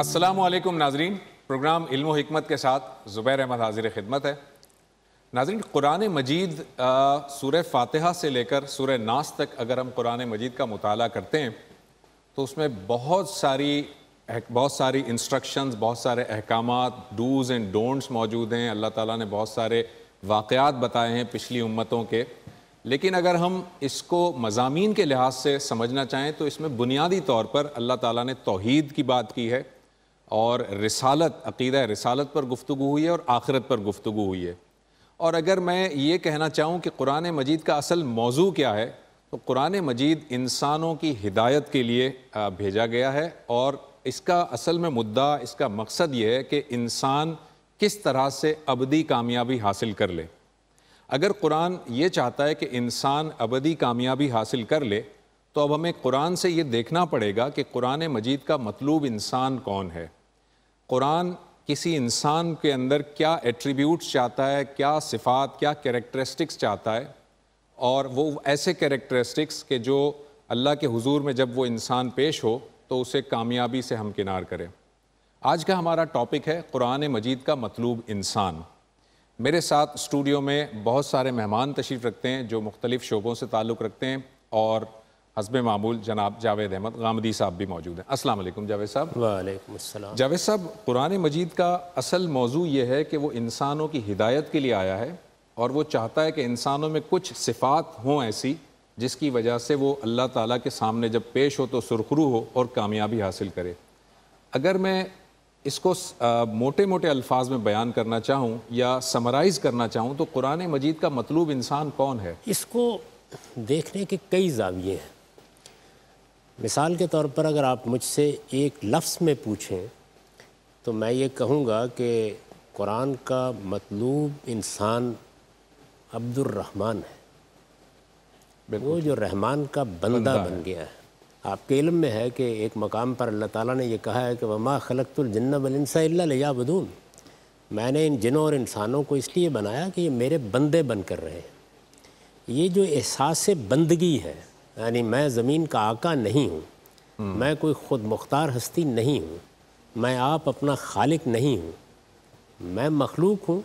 असलम नाजरीन प्रोग्राम इल्म हमत के साथ ज़ुबैर अहमद हाजिर खिदमत है नाजरीन कुरान मजीद सूर फातहा से लेकर सूर नास तक अगर हम कुरान मजीद का मताल करते हैं तो उसमें बहुत सारी बहुत सारी इंस्ट्रक्शंस बहुत सारे अहकाम डूज़ एंड डोंट्स मौजूद हैं अल्लाह ताला ने बहुत सारे वाक़ात बताए हैं पिछली उम्मतों के लेकिन अगर हम इसको मजामी के लिहाज से समझना चाहें तो इसमें बुनियादी तौर पर अल्लाह ताला ने तोहद की बात की है और रसालत अक़ीद रसालत पर गुफ्तु हुई है और आखिरत पर गुफ्तु हुई है और अगर मैं ये कहना चाहूँ कि कुरान मजीद का असल मौजू क्या है तो कुरान मजीद इंसानों की हिदायत के लिए भेजा गया है और इसका असल में मुद्दा इसका मकसद ये है कि इंसान किस तरह से अबदी कामयाबी हासिल कर ले अगर कुरान ये चाहता है कि इंसान अबदी कामयाबी हासिल कर ले तो अब हमें कुरान से ये देखना पड़ेगा कि कुरान मजीद का मतलूब इंसान कौन है कुरान किसी इंसान के अंदर क्या एट्रीब्यूट्स चाहता है क्या सिफात क्या करेक्टरिस्टिक्स चाहता है और वो ऐसे करेक्टरिस्टिक्स के जो अल्लाह के हुजूर में जब वो इंसान पेश हो तो उसे कामयाबी से हमकिनार करें आज का हमारा टॉपिक है कुरान मजीद का मतलूब इंसान मेरे साथ स्टूडियो में बहुत सारे मेहमान तशरीफ़ रखते हैं जो मुख्तलिफ़ शोबों से ताल्लुक़ रखते हैं और हसब मामूल जनाब जावेद अहमद गामदी साहब भी मौजूद हैं असलम जावेद साहब वालेकाम जावेद साहब कुरान मजीद का असल मौजू ये है कि वो इंसानों की हिदायत के लिए आया है और वो चाहता है कि इंसानों में कुछ सिफात हों ऐसी जिसकी वजह से वो अल्लाह ताला के सामने जब पेश हो तो सुरखरू हो और कामयाबी हासिल करे अगर मैं इसको आ, मोटे मोटे अल्फाज में बयान करना चाहूँ या समराइज करना चाहूँ तो कुरान मजीद का मतलूब इंसान कौन है इसको देखने के कई जाविये हैं मिसाल के तौर पर अगर आप मुझसे एक लफ्ज़ में पूछें तो मैं ये कहूँगा कि कुरान का मतलूब इंसान अब्दुलरहमान है वो जो रहमान का बंदा बन गया है आपके इलम में है कि एक मकाम पर अल्लाह ताला ने ये कहा है कि वमा खलकतुलजन्ना वलनसा लियाबदून मैंने इन जिनों और इंसानों को इसलिए बनाया कि ये मेरे बंदे बन कर रहे हैं ये जो एहसास बंदगी है यानी मैं ज़मीन का आका नहीं हूँ हम्म। मैं कोई ख़ुद मुख्तार हस्ती नहीं हूँ मैं आप अपना खालिक नहीं हूँ मैं मखलूक हूँ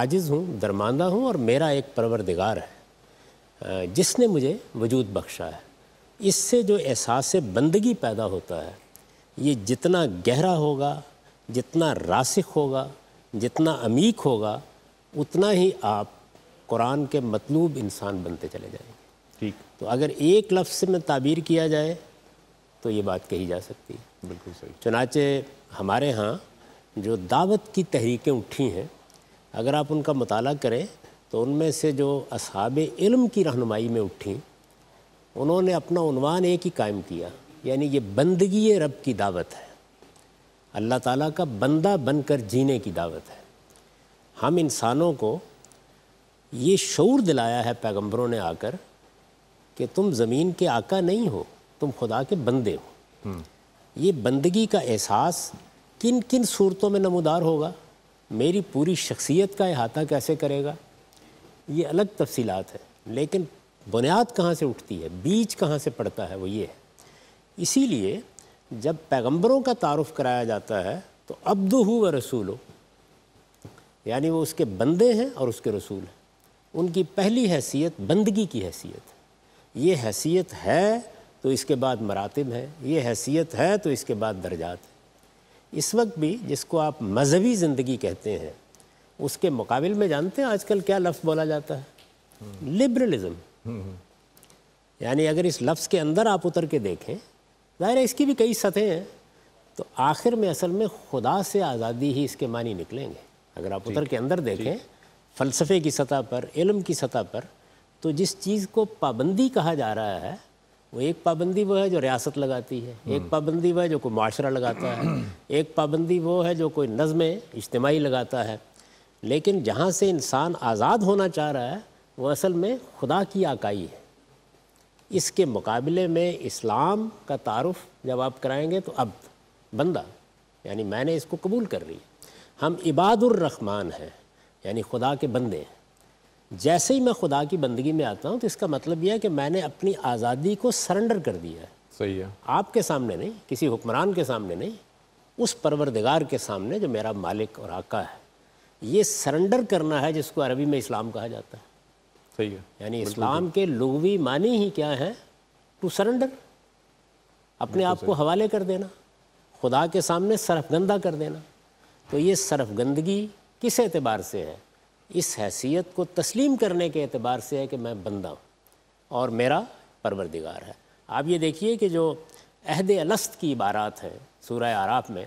आजिज़ हूँ दरमानदा हूँ और मेरा एक परवरदिगार है जिसने मुझे वजूद बख्शा है इससे जो एहसास बंदगी पैदा होता है ये जितना गहरा होगा जितना रासिक होगा जितना अमीक होगा उतना ही आप कुरान के मतलूब इंसान बनते चले जाएंगे ठीक तो अगर एक लफ्ज़ से में ताबीर किया जाए तो ये बात कही जा सकती है बिल्कुल सही चुनाचे हमारे यहाँ जो दावत की तहरीकें उठी हैं अगर आप उनका मताल करें तो उनमें से जो असहाब इल्म की रहनमाई में उठी उन्होंने अपना उनवान एक ही कायम किया यानी ये बंदगी रब की दावत है अल्लाह ताला का बंदा बनकर जीने की दावत है हम इंसानों को ये शूर दिलाया है पैगंबरों ने आकर कि तुम ज़मीन के आका नहीं हो तुम खुदा के बंदे हो ये बंदगी का एहसास किन किन सूरतों में नमदार होगा मेरी पूरी शख्सियत का अहाता कैसे करेगा ये अलग तफसीलात है लेकिन बुनियाद कहाँ से उठती है बीज कहाँ से पड़ता है वो ये है इसीलिए जब पैगंबरों का तारफ़ कराया जाता है तो अब्दु हु व रसूल यानी वो उसके बंदे हैं और उसके रसूल हैं उनकी पहली हैसियत बंदगी की हैसियत ये हैसियत है तो इसके बाद मरातब है ये हैसियत है तो इसके बाद दर्जात है इस वक्त भी जिसको आप मजहबी ज़िंदगी कहते हैं उसके मुकाबले में जानते हैं आजकल क्या लफ्ज़ बोला जाता है लिबरलिज़म यानी अगर इस लफ्ज़ के अंदर आप उतर के देखें ज़ाहिर है इसकी भी कई सतहें हैं तो आखिर में असल में खुदा से आज़ादी ही इसके मानी निकलेंगे अगर आप उतर के अंदर देखें फ़लसफ़े की सतह पर इलम की सतह पर तो जिस चीज़ को पाबंदी कहा जा रहा है वो एक पाबंदी वो है जो रियासत लगाती है एक पाबंदी वह है जो कोई माशरा लगाता है एक पाबंदी वो है जो कोई नज़म इज्तमाही लगाता है लेकिन जहाँ से इंसान आज़ाद होना चाह रहा है वो असल में खुदा की आकाई है इसके मुकाबले में इस्लाम का तारफ़ जब आप कराएंगे तो अब बंदा यानी मैंने इसको कबूल कर ली हम इबादुररहमान हैं यानी खुदा के बंदे हैं जैसे ही मैं खुदा की बंदगी में आता हूँ तो इसका मतलब यह है कि मैंने अपनी आज़ादी को सरेंडर कर दिया है सही है आपके सामने नहीं किसी हुक्मरान के सामने नहीं उस परवरदिगार के सामने जो मेरा मालिक और आका है ये सरेंडर करना है जिसको अरबी में इस्लाम कहा जाता है सही है यानी इस्लाम के लघवी मानी ही क्या है टू सरेंडर अपने आप को हवाले कर देना खुदा के सामने सरफगंदा कर देना तो ये सरफगंदगी किस एतबार से है इस हैसियत को तस्लीम करने के अतबार से है कि मैं बंदा हूँ और मेरा परवरदिगार है आप ये देखिए कि जो अहद अलस्त की इबारात हैं सूर्य आराफ में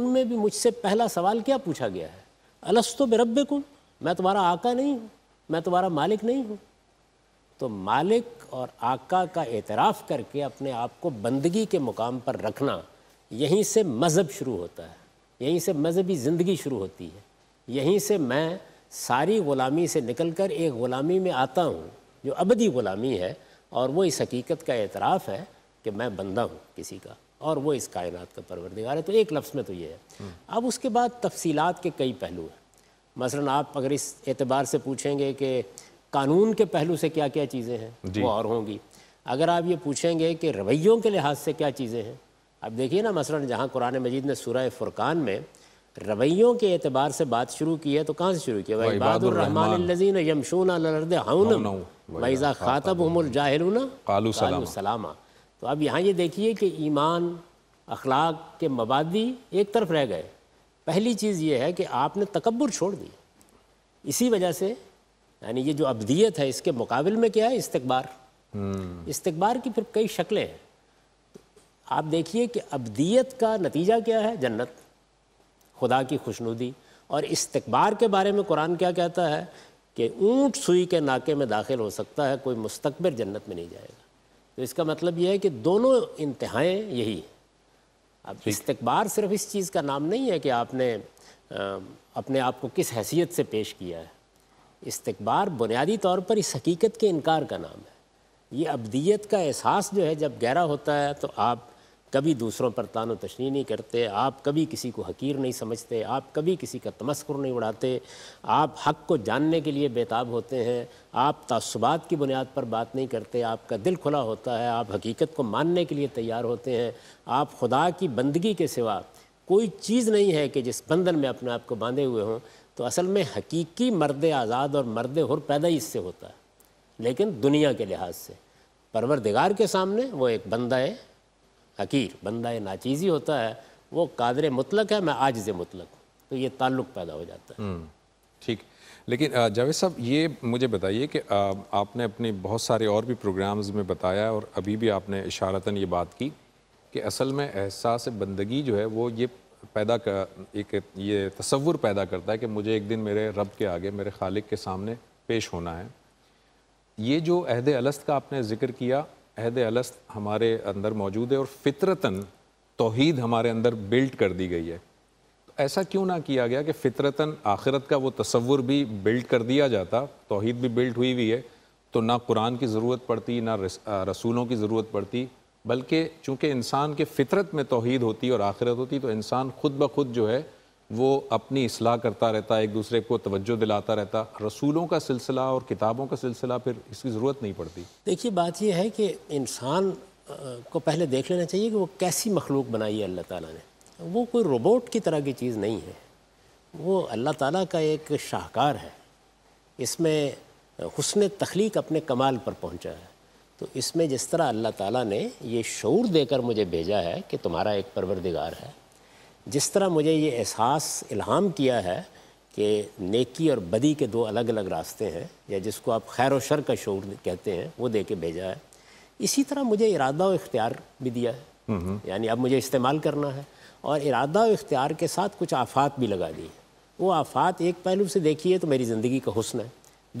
उनमें भी मुझसे पहला सवाल क्या पूछा गया है अलस्त तो बेरब कौन मैं तुम्हारा आका नहीं हूँ मैं तुम्हारा मालिक नहीं हूँ तो मालिक और आका का एतराफ़ करके अपने आप को बंदगी के मुकाम पर रखना यहीं से मज़हब शुरू होता है यहीं से मज़हबी ज़िंदगी शुरू होती है यहीं से मैं सारी ग़ुलामी से निकल कर एक ग़ुलामी में आता हूँ जो अबदी ग़ुलामी है और वो इस हकीकत का एतराफ़ है कि मैं बंदा हूँ किसी का और वो इस कायनात का परवरदिगार है तो एक लफ्ज़ में तो ये है हम्म। अब उसके बाद तफसीलात के कई पहलू हैं मसला आप अगर इस एतबार से पूछेंगे कि कानून के पहलू से क्या क्या चीज़ें हैं वो और होंगी अगर आप ये पूछेंगे कि रवैयों के लिहाज से क्या चीज़ें हैं अब देखिए ना मसला जहाँ कुरान मजीद ने सूरह फ़ुरकान में रवैयों के एतबार से बात शुरू की है तो कहाँ से शुरू किया भाई बहादुररहमानजीन यमशून वैज़ा ख़ातब तो अब यहाँ ये देखिए कि ईमान अखलाक के मबादी एक तरफ रह गए पहली चीज़ ये है कि आपने तकबर छोड़ दी इसी वजह से यानी ये जो अबदियत है इसके मुकाबले में क्या है इस्तबार हम्म। इस्तबार की फिर कई शक्लें हैं आप देखिए कि अबदियत का नतीजा क्या है जन्नत खुदा की खुशनुदी और इस्तकबार के बारे में कुरान क्या कहता है कि ऊँट सुई के नाके में दाखिल हो सकता है कोई मुस्तकबिर जन्नत में नहीं जाएगा तो इसका मतलब यह है कि दोनों इंतहाएँ यही हैं अब इस्तकबार सिर्फ इस चीज़ का नाम नहीं है कि आपने आ, अपने आप को किस हैसियत से पेश किया है इस्तकबार बुनियादी तौर पर इस हकीकत के इनकार का नाम है ये अबदीत का एहसास जो है जब गहरा होता है तो आप कभी दूसरों पर तानो तशनी नहीं करते आप कभी किसी को हकीर नहीं समझते आप कभी किसी का तमस्कुर नहीं उड़ाते आप हक को जानने के लिए बेताब होते हैं आप तसुबात की बुनियाद पर बात नहीं करते आपका दिल खुला होता है आप हकीकत को मानने के लिए तैयार होते हैं आप खुदा की बंदगी के सिवा कोई चीज़ नहीं है कि जिस बंधन में अपने आप को बांधे हुए हों तो असल में हकीकी मर्द आज़ाद और मर्द हुर पैदा ही इससे होता है लेकिन दुनिया के लिहाज से परवरदिगार के सामने वो एक बंदा है हकीर बंदा नाचीज़ी होता है वो कादर मुतलक है मैं से मुतलक हूँ तो ये ताल्लुक पैदा हो जाता है हम्म, ठीक लेकिन जावेद साहब ये मुझे बताइए कि आपने अपने बहुत सारे और भी प्रोग्राम्स में बताया और अभी भी आपने इशारता ये बात की कि असल में एहसास बंदगी जो है वो ये पैदा कर एक ये तस्वुर पैदा करता है कि मुझे एक दिन मेरे रब के आगे मेरे खालिक के सामने पेश होना है ये जो अहद अलस्त का आपने ज़िक्र किया अहद अलस्त हमारे अंदर मौजूद है और फितरतन तोहद हमारे अंदर बिल्ट कर दी गई है तो ऐसा क्यों ना किया गया कि फितरतन आखिरत का वो तस्वुर भी बिल्ट कर दिया जाता तोहद भी बिल्ट हुई हुई है तो ना कुरान की ज़रूरत पड़ती ना रसूलों की ज़रूरत पड़ती बल्कि चूँकि इंसान के फितरत में तोहद होती और आखिरत होती तो इंसान खुद ब खुद जो है वो अपनी असलाह करता रहता एक दूसरे को तवज्जो दिलाता रहता रसूलों का सिलसिला और किताबों का सिलसिला फिर इसकी ज़रूरत नहीं पड़ती देखिए बात यह है कि इंसान को पहले देख लेना चाहिए कि वो कैसी मखलूक बनाई है अल्लाह ताला ने वो कोई रोबोट की तरह की चीज़ नहीं है वो अल्लाह ताला का एक शाहकार है इसमें हुसन तख्लीक अपने कमाल पर पहुंचा है तो इसमें जिस तरह अल्लाह ताला ने ये शूर देकर मुझे भेजा है कि तुम्हारा एक परवरदिगार है जिस तरह मुझे ये एहसास इल्हाम किया है कि नेकी और बदी के दो अलग अलग रास्ते हैं या जिसको आप खैर शर का शोर कहते हैं वो दे के भेजा है इसी तरह मुझे इरादा और इख्तियार भी दिया है यानी अब मुझे इस्तेमाल करना है और इरादा और इख्तियार के साथ कुछ आफात भी लगा दी वो आफात एक पहलू से देखिए तो मेरी ज़िंदगी का हुसन है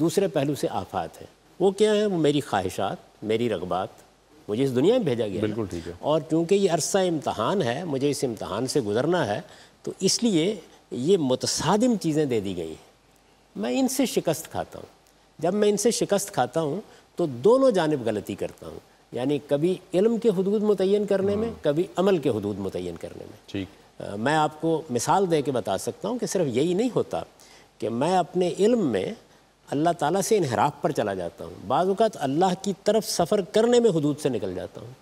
दूसरे पहलू से आफात है वो क्या है वो मेरी ख्वाहिशात मेरी रगबात मुझे इस दुनिया में भेजा गया बिल्कुल ठीक है और क्योंकि ये अरसा इम्तहान है मुझे इस इम्तहान से गुजरना है तो इसलिए ये मुतसादिम चीज़ें दे दी गई हैं मैं इनसे शिकस्त खाता हूँ जब मैं इनसे शिकस्त खाता हूँ तो दोनों जानब गलती करता हूँ यानी कभी इलम के हदूद मुतन करने में हम्म। कभी अमल के हदूद मुतन करने में ठीक मैं आपको मिसाल दे के बता सकता हूँ कि सिर्फ यही नहीं होता कि मैं अपने इल्म में अल्लाह ताला से इनहराफ पर चला जाता हूँ बाज़ात अल्लाह की तरफ सफ़र करने में हदूद से निकल जाता हूँ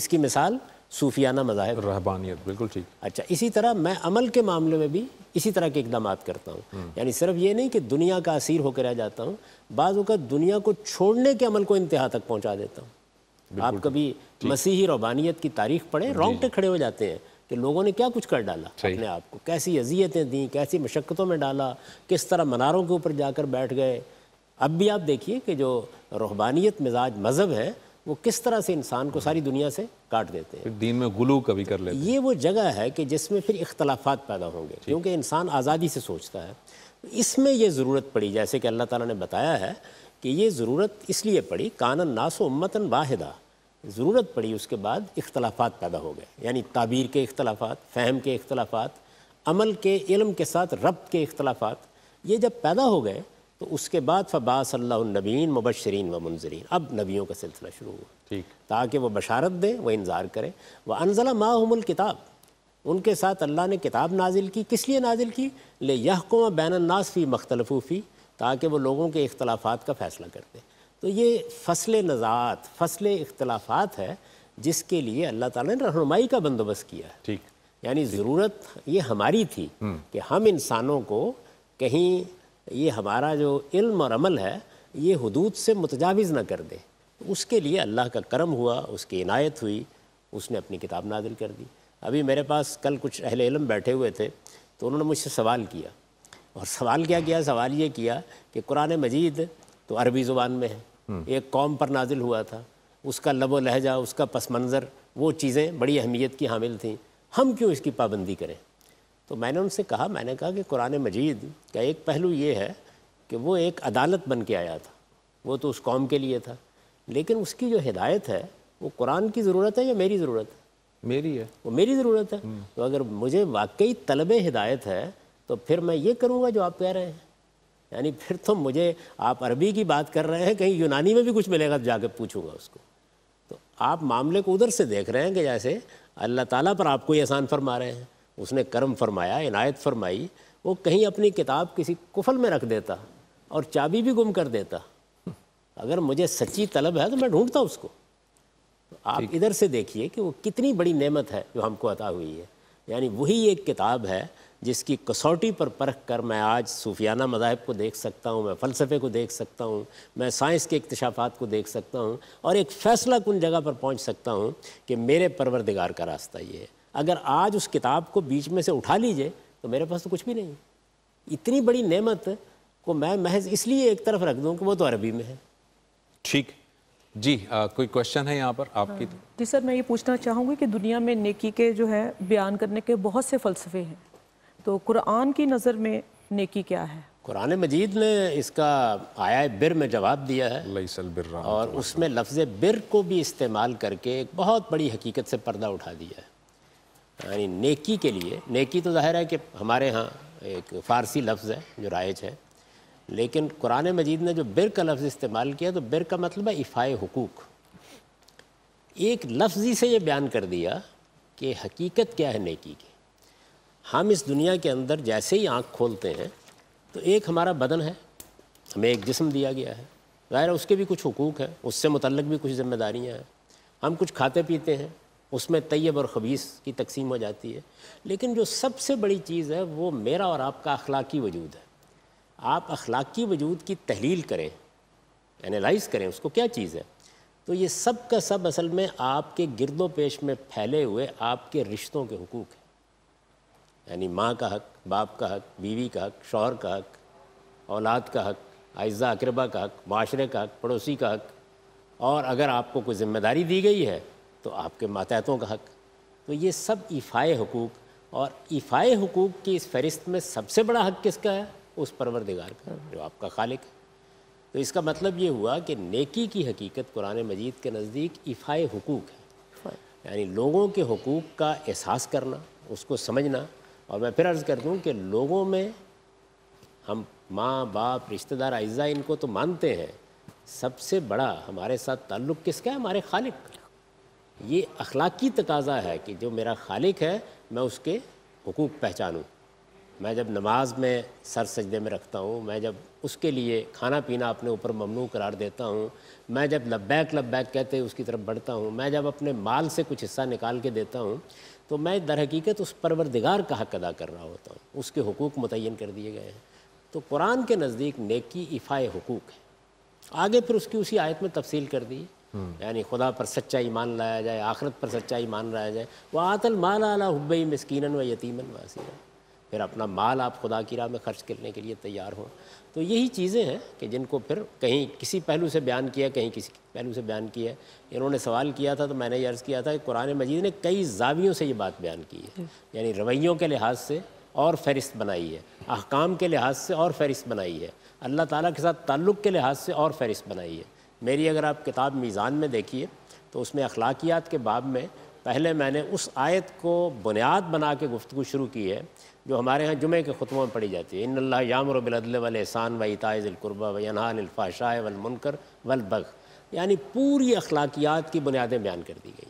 इसकी मिसाल सूफियाना मज़ाहब रहबानियत बिल्कुल ठीक अच्छा इसी तरह मैं अमल के मामले में भी इसी तरह के इकदाम करता हूँ हम्म। यानी सिर्फ ये नहीं कि दुनिया का असीर होकर रह जाता हूँ बाज़ात दुनिया को छोड़ने के अमल को इंतहा तक पहुँचा देता हूँ आप कभी मसीही रबानियत की तारीख पढ़ें रोंगटे खड़े हो जाते हैं कि लोगों ने क्या कुछ कर डाला अपने आप को कैसी अजियतें दी कैसी मशक्क़तों में डाला किस तरह मनारों के ऊपर जाकर बैठ गए अब भी आप देखिए कि जो रूहबानियत मिजाज मज़हब है वो किस तरह से इंसान को सारी दुनिया से काट देते हैं दीन में गुलू कभी कर लेते ये वो जगह है कि जिसमें फिर इख्तलाफात पैदा होंगे क्योंकि इंसान आज़ादी से सोचता है इसमें ये ज़रूरत पड़ी जैसे कि अल्लाह ताला ने बताया है कि ये ज़रूरत इसलिए पड़ी कानन नासो उम्मतन वाहिदा ज़रूरत पड़ी उसके बाद इख्तलाफात पैदा हो गए यानी ताबीर के इख्तलाफात फ़हम के इख्तलाफात अमल के इलम के साथ रब्त के इख्तलाफात ये जब पैदा हो गए तो उसके बाद नबीन मुबशरीन व मुनजरीन अब नबियों का सिलसिला शुरू हुआ ठीक ताकि वह बशारत दें वह इंतज़ार करें वह अनजला माहमुल किताब उनके साथ अल्लाह ने किताब नाजिल की किस लिए नाजिल की ले यहकुम बैन फ़ी मख्तलफूफ़ी ताकि वो लोगों के इख्तलाफात का फ़ैसला कर दें तो ये फसल नज़ात फसल इख्तलाफात है जिसके लिए अल्लाह ताला ने रहनुमाई का बंदोबस्त किया है ठीक यानी ज़रूरत ये हमारी थी हम्म। कि हम इंसानों को कहीं ये हमारा जो इल्म और अमल है ये हदूद से मुतजावज़ ना कर दे उसके लिए अल्लाह का करम हुआ उसकी इनायत हुई उसने अपनी किताब नादिल कर दी अभी मेरे पास कल कुछ अहल इलम बैठे हुए थे तो उन्होंने मुझसे सवाल किया और सवाल क्या किया सवाल ये किया कि कुरान मजीद तो अरबी ज़ुबान में है हम्म। एक कौम पर नाजिल हुआ था उसका लब लहजा उसका पस मंज़र वो चीज़ें बड़ी अहमियत की हामिल थी हम क्यों इसकी पाबंदी करें तो मैंने उनसे कहा मैंने कहा कि कुरान मजीद का एक पहलू ये है कि वो एक अदालत बन के आया था वो तो उस कौम के लिए था लेकिन उसकी जो हिदायत है वो कुरान की ज़रूरत है या मेरी ज़रूरत है मेरी है वो मेरी ज़रूरत है हम्म। तो अगर मुझे वाकई तलब हिदायत है तो फिर मैं ये करूँगा जो आप कह रहे हैं यानी फिर तो मुझे आप अरबी की बात कर रहे हैं कहीं यूनानी में भी कुछ मिलेगा तो जाके पूछूंगा उसको तो आप मामले को उधर से देख रहे हैं कि जैसे अल्लाह ताला पर आपको ये एहसान फरमा रहे हैं उसने कर्म फरमाया इनायत फरमाई वो कहीं अपनी किताब किसी कुफल में रख देता और चाबी भी गुम कर देता अगर मुझे सच्ची तलब है तो मैं ढूंढता उसको तो आप इधर से देखिए कि वो कितनी बड़ी नेमत है जो हमको अता हुई है यानी वही एक किताब है जिसकी कसौटी पर परख कर मैं आज सूफियाना मजाहब को देख सकता हूँ मैं फ़लसफ़े को देख सकता हूँ मैं साइंस के इकतशाफात को देख सकता हूँ और एक फ़ैसला कुन जगह पर पहुँच सकता हूँ कि मेरे परवरदिगार का रास्ता ये है अगर आज उस किताब को बीच में से उठा लीजिए तो मेरे पास तो कुछ भी नहीं इतनी बड़ी नेमत को मैं महज इसलिए एक तरफ रख दूँ कि वो तो अरबी में है ठीक जी आ, कोई क्वेश्चन है यहाँ पर आपकी हाँ। जी सर मैं ये पूछना चाहूँगी कि दुनिया में नेकी के जो है बयान करने के बहुत से फ़लसफ़े हैं तो कुरान की नज़र में नेकी क्या है कुरान मजीद ने इसका आया बिर में जवाब दिया है और तो उसमें लफ्ज़ बिर को भी इस्तेमाल करके एक बहुत बड़ी हकीकत से पर्दा उठा दिया है यानी नेकी के लिए नेकी तो ज़ाहिर है कि हमारे यहाँ एक फ़ारसी लफ्ज़ है जो राइज है लेकिन कुरान मजीद ने जो बिर का लफ्ज़ इस्तेमाल किया तो बिर का मतलब है इफ़ाए हकूक़ एक लफ्ज़ी से ये बयान कर दिया कि हकीकत क्या है नेकी की हम इस दुनिया के अंदर जैसे ही आँख खोलते हैं तो एक हमारा बदन है हमें एक जिसम दिया गया है ज़ाहिर उसके भी कुछ हकूक़ हैं उससे मुतलक भी कुछ ज़िम्मेदारियाँ हैं हम कुछ खाते पीते हैं उसमें तैयब और खबीस की तकसीम हो जाती है लेकिन जो सबसे बड़ी चीज़ है वो मेरा और आपका अखलाकी वजूद है आप अखलाकी वजूद की तहलील करें एनालाइज करें उसको क्या चीज़ है तो ये सब का सब असल में आपके गिरदो पेश में फैले हुए आपके रिश्तों के हकूक़ हैं यानी माँ का हक बाप का हक बीवी का हक शौहर का हक औलाद का हक आयजा अकरबा का हक माशरे का हक पड़ोसी का हक और अगर आपको कोई ज़िम्मेदारी दी गई है तो आपके मातहतों का हक तो ये सब इफ़ाए हकूक़ और इफ़ाए हकूक़ की इस फहरिस्त में सबसे बड़ा हक किसका है उस परवरदिगार का जो आपका खालिक है तो इसका मतलब ये हुआ कि नेकी की हकीकत कुरान मजीद के नज़दीक इफ़ाए हकूक़ है यानी लोगों के हकूक़ का एहसास करना उसको समझना और मैं फिर अर्ज़ कर दूँ कि लोगों में हम माँ बाप रिश्तेदार अज्जा इनको तो मानते हैं सबसे बड़ा हमारे साथ ताल्लुक़ किसका है हमारे खालिक ये अखलाकी तकाजा है कि जो मेरा खालिक है मैं उसके हकूक़ पहचानूँ मैं जब नमाज में सर सजदे में रखता हूँ मैं जब उसके लिए खाना पीना अपने ऊपर ममनू करार देता हूँ मैं जब लब्बैक लब्बैक कहते उसकी तरफ बढ़ता हूँ मैं जब अपने माल से कुछ हिस्सा निकाल के देता हूँ तो मैं दर हकीकत उस परवरदिगार का हक अदा कर रहा होता हूँ उसके हकूक़ मुतन कर दिए गए हैं तो कुरान के नज़दीक नेकी इफ़ाए हकूक़ है आगे फिर उसकी उसी आयत में तफसील कर दी हम्म। यानी खुदा पर सच्चा ईमान लाया जाए आखरत पर सच्चा ईमान लाया जाए वह आतल माल आला हब्बई मस्किन व यतीमन वासी फिर अपना माल आप खुदा की राह में खर्च करने के लिए तैयार हों तो यही चीज़ें हैं कि जिनको फिर कहीं किसी पहलू से बयान किया कहीं किसी पहलू से बयान किया इन्होंने सवाल किया था तो मैंने ये अर्ज़ किया था कि कुरान मजीद ने कई जावियों से ये बात बयान की है यानी रवैयों के लिहाज से और फहरिस्त बनाई है अहकाम के लिहाज से और फहरिस्त बनाई है अल्लाह ताला के साथ ताल्लुक़ के लिहाज से और फहरिस्त बनाई है मेरी अगर आप किताब मीज़ान में देखिए तो उसमें अखलाकियात के बाब में पहले मैंने उस आयत को बुनियाद बना के गुफ्तु शुरू की है जो हमारे यहाँ जुमे के ख़ुतबों में पढ़ी जाती है इन अल्लाह यामर बिलदल वल एहसान व इताज़ुल्कुरबा वनहालफ़ाशा वलमनकर वलबग यानी पूरी अखलाकियात की बुनियादें बयान कर दी गई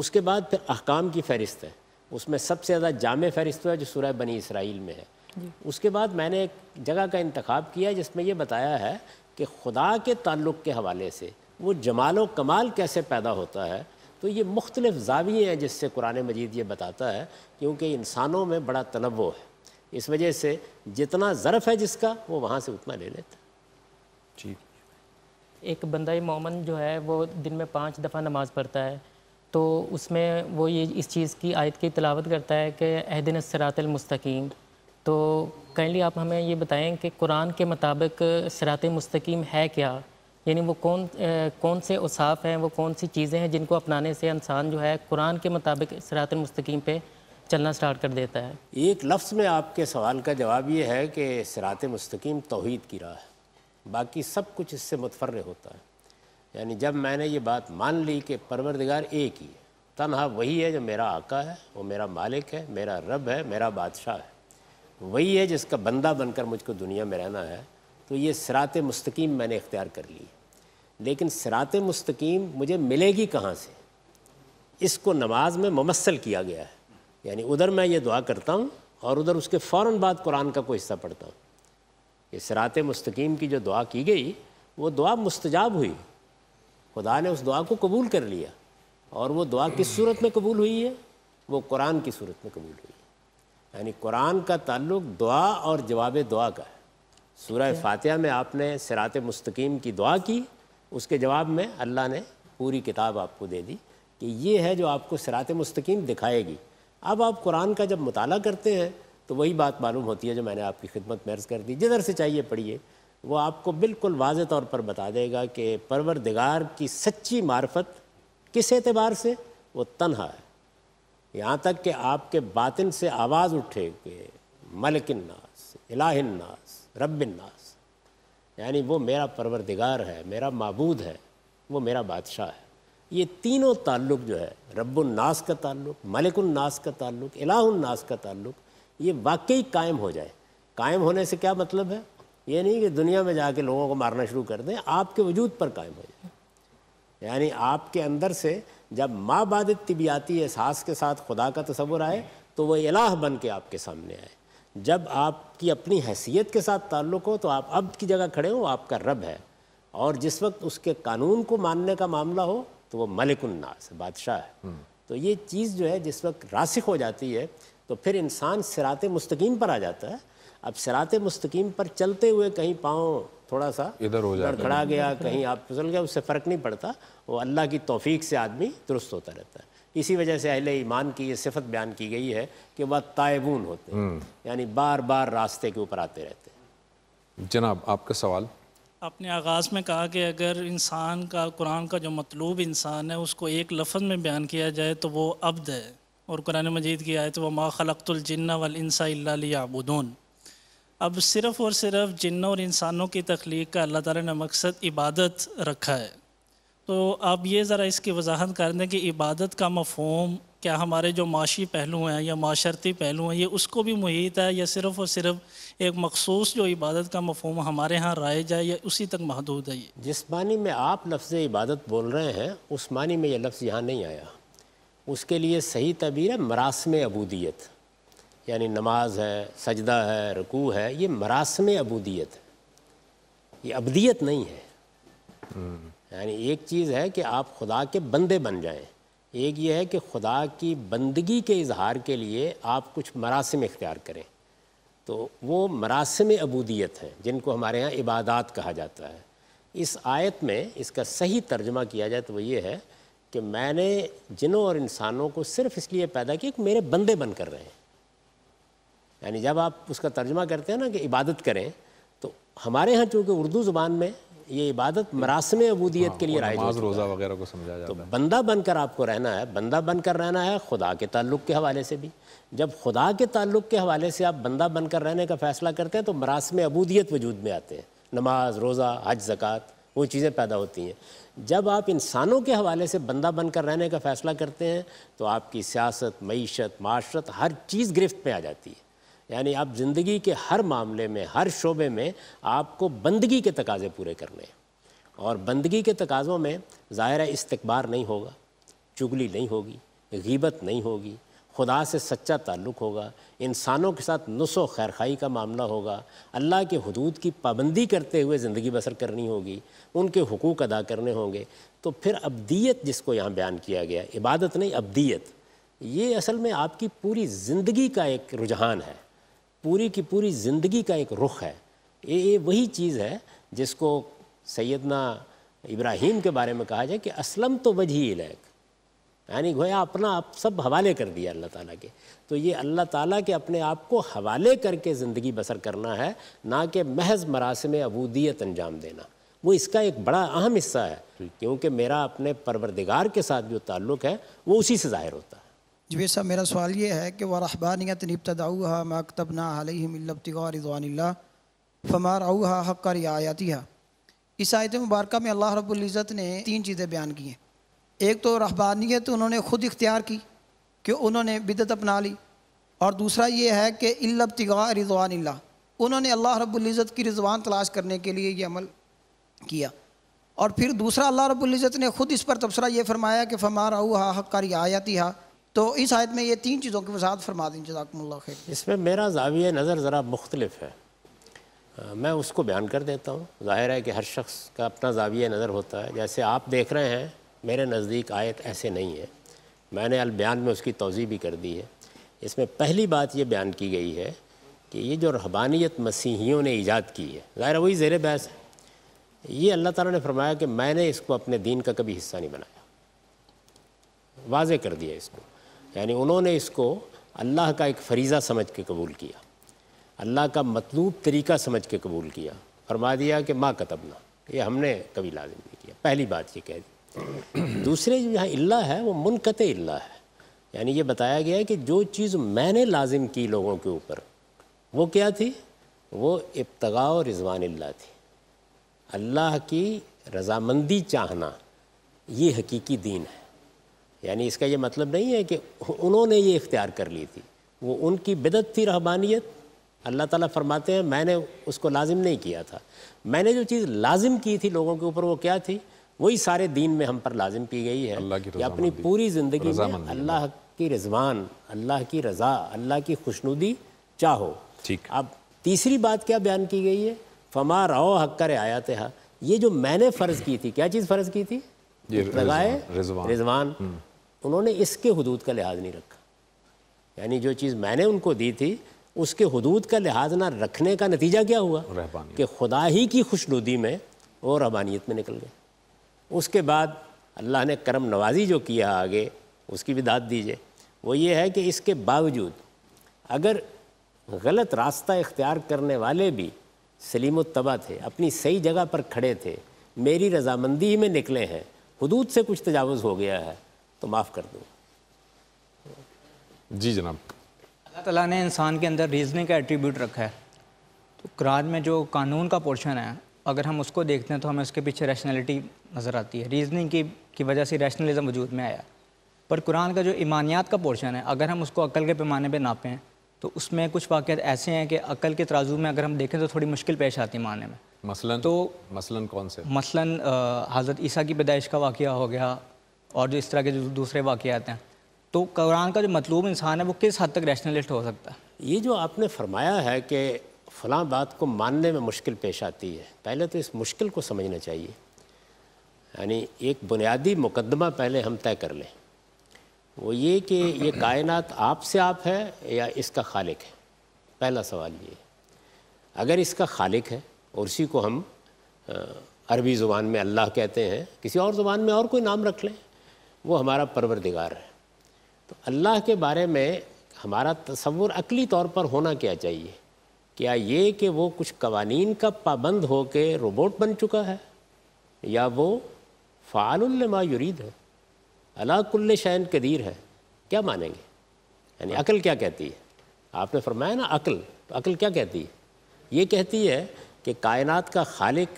उसके बाद फिर अहकाम की फ़हरिस्त है उसमें सबसे ज़्यादा जाम फ़हरिस्त है जो सूरह बनी इसराइल में है उसके बाद मैंने एक जगह का इंतखब किया जिसमें यह बताया है कि खुदा के ताल्लुक़ के हवाले से वो जमाल कमाल कैसे पैदा होता है तो ये मुख्तलिफ़ जाविये हैं जिससे कुरान मजीद ये बताता है क्योंकि इंसानों में बड़ा तनवो है इस वजह से जितना ज़रफ़ है जिसका वो वहाँ से उतना ले लेता जी एक बंदा मोमन जो है वो दिन में पाँच दफ़ा नमाज़ पढ़ता है तो उसमें वो ये इस चीज़ की आयत की तलावत करता है कि अहदिन सरातलमस्तकीम तो कैंडली आप हमें ये बताएं कि कुरान के मुताबिक सरात मुस्तकीम है क्या यानी वो कौन आ, कौन से उसाफ हैं वो कौन सी चीज़ें हैं जिनको अपनाने से इंसान जो है कुरान के मुताबिक सरात मुस्तकीम पे चलना स्टार्ट कर देता है एक लफ्ज़ में आपके सवाल का जवाब ये है कि सरात मस्तकीम तोहद की राह है बाकी सब कुछ इससे मुतफर होता है यानी जब मैंने ये बात मान ली कि परवरदिगार एक ही है तनहा वही है जो मेरा आका है वो मेरा मालिक है मेरा रब है मेरा बादशाह है वही है जिसका बंदा बनकर मुझको दुनिया में रहना है तो ये सरात मुस्तकीम मैंने इख्तियार कर ली लेकिन सरात मुस्तकीम मुझे मिलेगी कहाँ से इसको नमाज में ममसल किया गया है यानी उधर मैं ये दुआ करता हूँ और उधर उसके फ़ौर बाद कुरान का कोई हिस्सा पढ़ता हूँ ये सरात मुस्तकीम की जो दुआ की गई वो दुआ मुस्तजाब हुई खुदा ने उस दुआ को कबूल कर लिया और वो दुआ किस सूरत में कबूल हुई है वो कुरान की सूरत में कबूल हुई है यानी कुरान का ताल्लुक दुआ और जवाब दुआ का है सूर्य फातिहा में आपने सिरात मुस्तकीम की दुआ की उसके जवाब में अल्लाह ने पूरी किताब आपको दे दी कि ये है जो आपको सिरात मुस्तकीम दिखाएगी अब आप कुरान का जब मुताल करते हैं तो वही बात मालूम होती है जो मैंने आपकी खिदमत में कर दी जिधर से चाहिए पढ़िए वो आपको बिल्कुल वाज तौर पर बता देगा कि परवरदिगार की सच्ची मार्फत किस एतबार से वो तनहा है यहाँ तक कि आपके बातिन से आवाज़ उठे कि मलकिन नास इलाहिन नास रबिन्नास यानी वो मेरा परवरदिगार है मेरा मबूद है वो मेरा बादशाह है ये तीनों ताल्लुक़ जो है रबुलनास का ताल्लुक़ मलिकुलनास का ताल्लुक़ इलाहुलनास का ताल्लुक़ ये वाकई कायम हो जाए कायम होने से क्या मतलब है ये नहीं कि दुनिया में जाके लोगों को मारना शुरू कर दें आपके वजूद पर कायम हो जाए यानी आपके अंदर से जब माँ बाद तिबियाती एहसास के साथ खुदा का तस्वुर आए तो वह इलाह बन के आपके सामने आए जब आपकी अपनी हैसियत के साथ ताल्लुक हो तो आप अब की जगह खड़े हो आपका रब है और जिस वक्त उसके कानून को मानने का मामला हो तो वो मलिकुन्नास बादशाह है हम्म। तो ये चीज़ जो है जिस वक्त रासिक हो जाती है तो फिर इंसान सिरात मुस्तकीम पर आ जाता है अब सिरात मुस्तकीम पर चलते हुए कहीं पाँव थोड़ा सा इधर हो जाए खड़ा गया कहीं आप फिसल गया उससे फ़र्क नहीं पड़ता वो अल्लाह की तोफ़ी से आदमी दुरुस्त होता रहता है इसी वजह से अहले ईमान की ये सिफत बयान की गई है कि वह तायबून होते हैं हम्म। यानी बार बार रास्ते के ऊपर आते रहते हैं जनाब आपका सवाल आपने आगाज़ में कहा कि अगर इंसान का कुरान का जो मतलूब इंसान है उसको एक लफ्ज़ में बयान किया जाए तो वो अब्द है और कुरान मजीद की आयत वह माँ खलकतुलजन्ना वलसा अबुदून अब सिर्फ़ और सिर्फ जिन्न और इंसानों की तख्लीक का अल्लाह ताला ने मकसद इबादत रखा है तो आप ये ज़रा इसकी वजाहत कर दें कि इबादत का मफहम क्या हमारे जो माशी पहलू हैं या माशरती पहलू हैं ये उसको भी मुहित है या सिर्फ़ और सिर्फ एक मखसूस जो इबादत का मफहम हमारे यहाँ राय जाए या उसी तक महदूद है ये जिस मानी में आप लफ्ज़ इबादत बोल रहे हैं उस मानी में यह लफ्ज़ यहाँ नहीं आया उसके लिए सही तबीर है मरासम अबूदियत यानी नमाज है सजदा है रकू है ये मरासम अबूदियत है ये अबदियत नहीं है हम्म। यानी एक चीज़ है कि आप खुदा के बंदे बन जाएं एक ये है कि खुदा की बंदगी के इजहार के लिए आप कुछ मरासम इख्तियार करें तो वो मरासम अबूदियत हैं जिनको हमारे यहाँ इबादत कहा जाता है इस आयत में इसका सही तर्जमा किया जाए तो वो ये है कि मैंने जिनों और इंसानों को सिर्फ इसलिए पैदा किया कि मेरे बंदे बन कर रहे हैं यानी जब आप उसका तर्जमा करते हैं ना कि इबादत करें तो हमारे यहाँ चूँकि उर्दू ज़ुबान में ये इबादत मरासम अबूदियत हाँ, के लिए राइज रोज़ा वगैरह को समझा जाता तो है बंदा बनकर आपको रहना है बंदा बनकर रहना है खुदा के ताल्लुक के हवाले से भी जब खुदा के ताल्लुक के हवाले से आप बंदा बनकर रहने का फ़ैसला करते हैं तो मरासम अबूदियत वजूद में आते हैं नमाज रोज़ा हज ज़क़़त वो चीज़ें पैदा होती हैं जब आप इंसानों के हवाले से बंदा बनकर रहने का फ़ैसला करते हैं तो आपकी सियासत मीशत माशरत हर चीज़ गिरफ्त में आ जाती है यानी आप ज़िंदगी के हर मामले में हर शोबे में आपको बंदगी के तकाजे पूरे करने हैं और बंदगी के तकाज़ों में ज़ाहिर इस्तबार नहीं होगा चुगली नहीं होगी गीबत नहीं होगी खुदा से सच्चा ताल्लुक़ होगा इंसानों के साथ नुसो खैर खाई का मामला होगा अल्लाह के हदूद की पाबंदी करते हुए ज़िंदगी बसर करनी होगी उनके हकूक़ अदा करने होंगे तो फिर अब्दियत जिसको यहाँ बयान किया गया इबादत नहीं अब्दियत ये असल में आपकी पूरी ज़िंदगी का एक रुझान है पूरी की पूरी ज़िंदगी का एक रुख है ये ये वही चीज़ है जिसको सैदना इब्राहिम के बारे में कहा जाए कि असलम तो वजही लैक यानी गोया अपना आप सब हवाले कर दिया अल्लाह ताला के तो ये अल्लाह ताला के अपने आप को हवाले करके ज़िंदगी बसर करना है ना कि महज मरासम अबूदियत अंजाम देना वो इसका एक बड़ा अहम हिस्सा है क्योंकि मेरा अपने परवरदिगार के साथ जो ताल्लुक़ है वो उसी से ज़ाहिर होता है जी साहब मेरा सवाल ये है कि वह रहबानियत नबतदाऊ मकतब ना रिजवान फमार आऊहा हक का रियायती हा इस आयत मुबारक में अल्लाह रब्ज़त ने तीन चीज़ें बयान की हैं एक तो रहबानियत उन्होंने ख़ुद इख्तियार की कि उन्होंने बिदत अपना ली और दूसरा ये है कि इल्लतिगा रिजवानल्ला उन्होंने अल्लाह रबुल्ज़त की रिजवान तलाश करने के लिए ये अमल किया और फिर दूसरा अल्लाह रब्ज़त ने ख़ुद इस पर तबसरा ये फरमाया कि फमार आऊहा हक का रियायती हा तो इस आयत में ये तीन चीज़ों के वसात फरमा दें जजाकमल्ला इसमें मेरा ज़ाविया नज़र ज़रा मुख्तलिफ है मैं उसको बयान कर देता हूँ ज़ाहिर है कि हर शख्स का अपना ज़ाविया नज़र होता है जैसे आप देख रहे हैं मेरे नज़दीक आयत ऐसे नहीं है मैंने अलबयान में उसकी तोज़ी भी कर दी है इसमें पहली बात ये बयान की गई है कि ये जो रहबानियत मसीहियों ने ईजाद की है ज़ाहिर वही जेर बहस है ये अल्लाह ताला ने फरमाया कि मैंने इसको अपने दीन का कभी हिस्सा नहीं बनाया वाजे कर दिया इसको यानी उन्होंने इसको अल्लाह का एक फरीज़ा समझ के कबूल किया अल्लाह का मतलूब तरीका समझ के कबूल किया फरमा दिया कि माँ कतबना ये हमने कभी लाजिम नहीं किया पहली बात ये कह दी दूसरे जो यहाँ इल्ला है वो मुनकत इल्ला है यानी ये बताया गया है कि जो चीज़ मैंने लाजिम की लोगों के ऊपर वो क्या थी वो इब्तगा रिजवान अल्लाह थी अल्लाह की रजामंदी चाहना ये हकीकी दीन है यानी इसका ये मतलब नहीं है कि उन्होंने ये इख्तियार कर ली थी वो उनकी बिदत थी रहबानियत अल्लाह ताला फरमाते हैं मैंने उसको लाजिम नहीं किया था मैंने जो चीज़ लाजिम की थी लोगों के ऊपर वो क्या थी वही सारे दीन में हम पर लाजिम की गई है कि अपनी पूरी ज़िंदगी में अल्लाह की रिजवान अल्लाह की रज़ा अल्लाह की खुशनुदी चाहो ठीक अब तीसरी बात क्या बयान की गई है फमा राओ हक्कर आयात हा ये जो मैंने फ़र्ज़ की थी क्या चीज़ फ़र्ज़ की थी लगाए रिजवान उन्होंने इसके हदूद का लिहाज नहीं रखा यानी जो चीज़ मैंने उनको दी थी उसके हदूद का लिहाज ना रखने का नतीजा क्या हुआ कि खुदा ही की खुशनुदी में वो रहबानियत में निकल गए उसके बाद अल्लाह ने करम नवाजी जो किया आगे उसकी भी दाद दीजिए वो ये है कि इसके बावजूद अगर गलत रास्ता इख्तियार करने वाले भी सलीम तबा थे अपनी सही जगह पर खड़े थे मेरी रजामंदी में निकले हैं हदूद से कुछ तजावज़ हो गया है तो माफ़ कर दो जी जनाब अल्लाह तला ने इंसान के अंदर रीजनिंग का एट्रीब्यूट रखा है तो कुरान में जो कानून का पोर्शन है अगर हम उसको देखते हैं तो हमें उसके पीछे रैशनलिटी नज़र आती है रीजनिंग की की वजह से रैशनलिज्म वजूद में आया पर कुरान का जो ईमानियात का पोर्शन है अगर हम उसको अकल के पैमाने पर नापें तो उसमें कुछ वाक़ ऐसे हैं कि अकल के तराजू में अगर हम देखें तो थोड़ी मुश्किल पेश आती है मानने में मसलन तो मसलन कौन से मसलन हज़रत ईसा की पैदाइश का वाक़ हो गया और जो इस तरह के जो दूसरे वाक़ात हैं तो कुरान का जो मतलूब इंसान है वो किस हद तक रैशनलिस्ट हो सकता है ये जो आपने फरमाया है कि फलां बात को मानने में मुश्किल पेश आती है पहले तो इस मुश्किल को समझना चाहिए यानी एक बुनियादी मुकदमा पहले हम तय कर लें वो ये कि ये कायनात से आप है या इसका खालिक है पहला सवाल ये अगर इसका खालिक है और उसी को हम अरबी ज़ुबान में अल्लाह कहते हैं किसी और ज़ुबान में और कोई नाम रख लें वो हमारा परवरदिगार है तो अल्लाह के बारे में हमारा तस्वुर अकली तौर पर होना क्या चाहिए क्या ये कि वो कुछ कवानी का पाबंद हो के रोबोट बन चुका है या वो फ़ालमा यद है अलाकुल्ल शैन कदीर है क्या मानेंगे यानी अकल क्या कहती है आपने फरमाया ना अकल तो अकल क्या कहती है ये कहती है कि कायनात का खालिक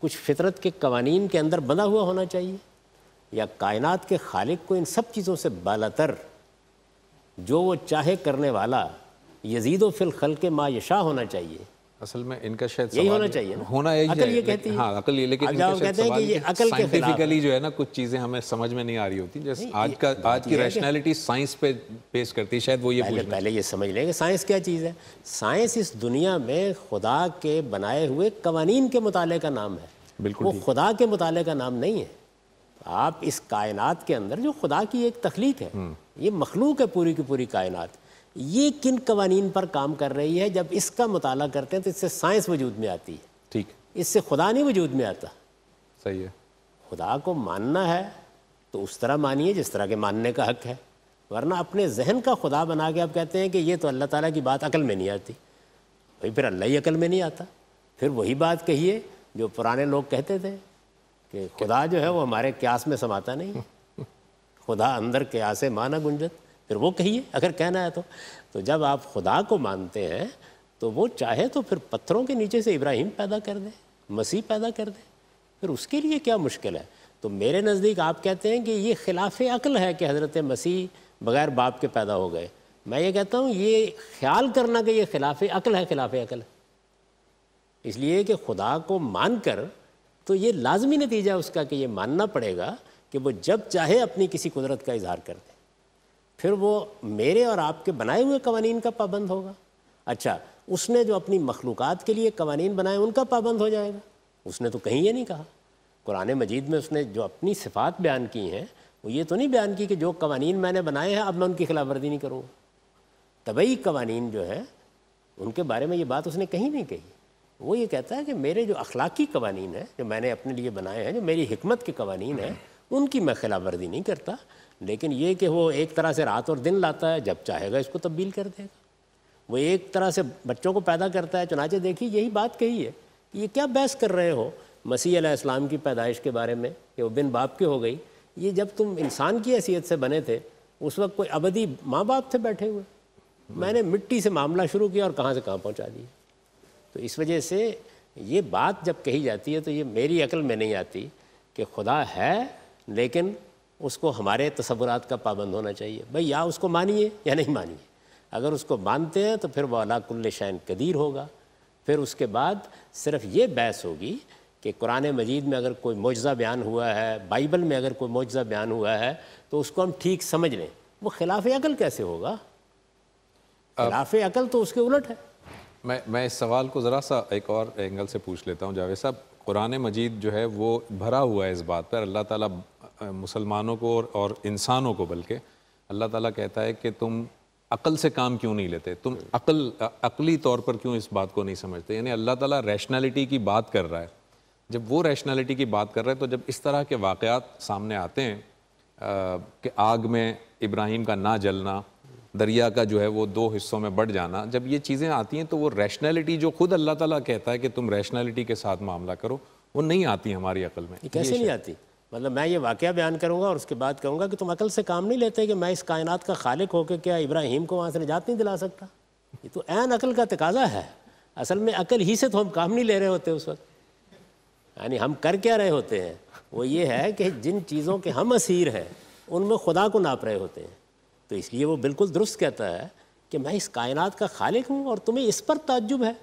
कुछ फितरत के कवानीन के अंदर बंधा हुआ होना चाहिए या कायनात के खालिक को इन सब चीज़ों से बालतर जो वो चाहे करने वाला यजीद फिल खल के यशा होना चाहिए असल में इनका शायद यही होना चाहिए ना? होना यही अकल ये कहती है हाँ अकल ये लेकिन इनका कहते हैं कि ये अकल के साइंटिफिकली जो है ना कुछ चीज़ें हमें समझ में नहीं आ रही होती जैसे आज का आज की रैशनैलिटी साइंस पे पेश करती है शायद वो ये पहले, पहले ये समझ लें कि साइंस क्या चीज़ है साइंस इस दुनिया में खुदा के बनाए हुए कवानीन के मुताले का नाम है बिल्कुल वो खुदा के मुताले का नाम नहीं है आप इस कायनात के अंदर जो खुदा की एक तख्लीक है हम्म। ये मखलूक है पूरी की पूरी कायनात ये किन कवानीन पर काम कर रही है जब इसका मताल करते हैं तो इससे साइंस वजूद में आती है ठीक इससे खुदा नहीं वजूद में आता सही है खुदा को मानना है तो उस तरह मानिए जिस तरह के मानने का हक है वरना अपने जहन का खुदा बना के आप कहते हैं कि ये तो अल्लाह ताला की बात अकल में नहीं आती भाई फिर अल्लाह ही अकल में नहीं आता फिर वही बात कहिए जो पुराने लोग कहते थे कि खुदा जो है वो हमारे क्यास में समाता नहीं खुदा अंदर से माना गुंजत फिर वो कहिए अगर कहना है तो तो जब आप खुदा को मानते हैं तो वो चाहे तो फिर पत्थरों के नीचे से इब्राहिम पैदा कर दे मसीह पैदा कर दे फिर उसके लिए क्या मुश्किल है तो मेरे नज़दीक आप कहते हैं कि ये खिलाफ अक्ल है कि हज़रत मसीह बग़ैर बाप के पैदा हो गए मैं ये कहता हूँ ये ख्याल करना कि ये खिलाफ अक्ल है खिलाफ अक्ल इसलिए कि खुदा को मानकर तो ये लाजमी नतीजा उसका कि ये मानना पड़ेगा कि वो जब चाहे अपनी किसी कुदरत का इजहार कर दे फिर वो मेरे और आपके बनाए हुए कवानीन का पाबंद होगा अच्छा उसने जो अपनी मखलूक के लिए कवानीन बनाए उनका पाबंद हो जाएगा उसने तो कहीं ये नहीं कहा कुरान मजीद में उसने जो अपनी सिफात बयान की हैं वो ये तो नहीं बयान की कि जो कवानीन मैंने बनाए हैं अब मैं उनकी खिलाफ नहीं करूँगा तबई कवानीन जो है उनके बारे में ये बात उसने कहीं नहीं कही वो ये कहता है कि मेरे जो अखलाकी कवानी हैं जो मैंने अपने लिए बनाए हैं जो मेरी हमत के कवानीन हैं उनकी मैं खिलाफ वर्जी नहीं करता लेकिन ये कि वो एक तरह से रात और दिन लाता है जब चाहेगा इसको तब्दील कर देगा वो एक तरह से बच्चों को पैदा करता है चुनाचे देखिए यही बात कही है कि ये क्या बहस कर रहे हो मसीह इस्लाम की पैदाइश के बारे में कि वो बिन बाप के हो गई ये जब तुम इंसान की हैसियत से बने थे उस वक्त कोई अबदी माँ बाप थे बैठे हुए मैंने मिट्टी से मामला शुरू किया और कहाँ से कहाँ पहुँचा दिया तो इस वजह से ये बात जब कही जाती है तो ये मेरी अकल में नहीं आती कि खुदा है लेकिन उसको हमारे तस्वुरात का पाबंद होना चाहिए भाई या उसको मानिए या नहीं मानिए अगर उसको मानते हैं तो फिर वह अलाकुल्ल शैन कदीर होगा फिर उसके बाद सिर्फ ये बहस होगी कि कुरान मजीद में अगर कोई मुआजा बयान हुआ है बाइबल में अगर कोई मुआजा बयान हुआ है तो उसको हम ठीक समझ लें वो खिलाफ अकल कैसे होगा खिलाफ अकल तो उसके उलट है मैं मैं इस सवाल को ज़रा सा एक और एंगल से पूछ लेता हूँ जावेद साहब कुरान मजीद जो है वो भरा हुआ है इस बात पर अल्लाह ताला मुसलमानों को और, और इंसानों को बल्कि अल्लाह ताला कहता है कि तुम अकल से काम क्यों नहीं लेते तुम अकल अकली तौर पर क्यों इस बात को नहीं समझते यानी अल्लाह ताला रैशनैलिटी की बात कर रहा है जब वो रैशनैलिटी की बात कर रहा है तो जब इस तरह के वाक़ात सामने आते हैं कि आग में इब्राहिम का ना जलना दरिया का जो है वो दो हिस्सों में बढ़ जाना जब ये चीज़ें आती हैं तो वो रैशनैलिटी जो खुद अल्लाह ताला कहता है कि तुम रैशनैलिटी के साथ मामला करो वो नहीं आती हमारी अकल में कैसे नहीं आती मतलब मैं ये वाक़ बयान करूँगा और उसके बाद कहूँगा कि तुम अकल से काम नहीं लेते कि मैं इस कायनात का खालिक होकर क्या इब्राहिम को वहाँ से निजात नहीं दिला सकता ये तो ऐन अकल का तकाजा है असल में अकल ही से तो हम काम नहीं ले रहे होते उस वक्त यानी हम कर क्या रहे होते हैं वो ये है कि जिन चीज़ों के हम असीर हैं उनमें खुदा को नाप रहे होते हैं तो इसलिए वो बिल्कुल दुरुस्त कहता है कि मैं इस कायनात का खालिक हूँ और तुम्हें इस पर ताज्जुब है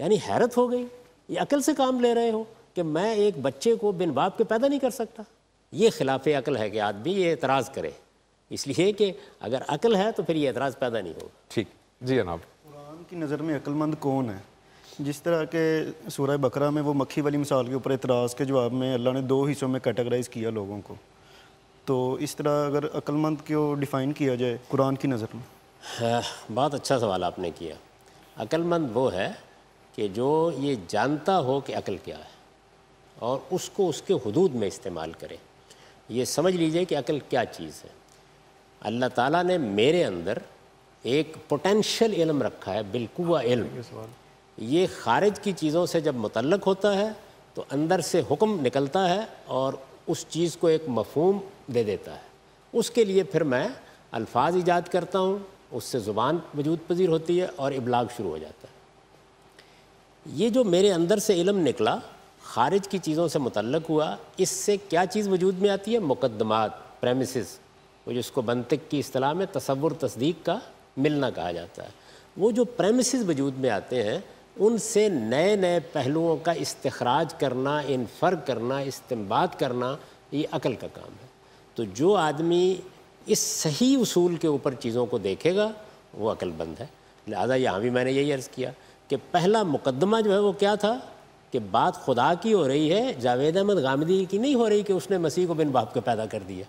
यानी हैरत हो गई ये अकल से काम ले रहे हो कि मैं एक बच्चे को बिन बाप के पैदा नहीं कर सकता ये खिलाफ अकल है कि आदमी ये एतराज़ करे इसलिए कि अगर अकल है तो फिर ये एतराज़ पैदा नहीं होगा ठीक जी जनाब कुरान की नज़र में अक्लमंद कौन है जिस तरह के सूरह बकरा में वो मक्खी वाली मिसाल के ऊपर एतराज़ के जवाब में अल्लाह ने दो हिस्सों में कैटेगराइज किया लोगों को तो इस तरह अगर अक्लमंद को डिफ़ाइन किया जाए कुरान की नज़र में हाँ, बहुत अच्छा सवाल आपने किया अक्लमंद वो है कि जो ये जानता हो कि अक्ल क्या है और उसको उसके हदूद में इस्तेमाल करे ये समझ लीजिए कि अक्ल क्या चीज़ है अल्लाह ताला ने मेरे अंदर एक पोटेंशियल इलम रखा है बिलकुआ इलम ये खारिज की चीज़ों से जब मुतलक होता है तो अंदर से हुक्म निकलता है और उस चीज़ को एक मफहूम दे देता है उसके लिए फिर मैं अल्फाज ईजाद करता हूँ उससे ज़ुबान वजूद पजीर होती है और इबलाग शुरू हो जाता है ये जो मेरे अंदर से इलम निकला खारिज की चीज़ों से मुतलक हुआ इससे क्या चीज़ वजूद में आती है मुकदमात प्रेमिस वो जिसको बनतक की असलाह में तस्वुर तस्दीक का मिलना कहा जाता है वो जो प्रेमिस वजूद में आते हैं उनसे नए नए पहलुओं का इस्तराज करना इनफर करना इस्तेमाल करना ये अकल का काम है तो जो आदमी इस सही उसूल के ऊपर चीज़ों को देखेगा वो अक्लबंद है लिहाजा यहाँ भी मैंने यही अर्ज़ किया कि पहला मुकदमा जो है वो क्या था कि बात खुदा की हो रही है जावेद अहमद गामदी की नहीं हो रही कि उसने मसीह को बिन बाप के पैदा कर दिया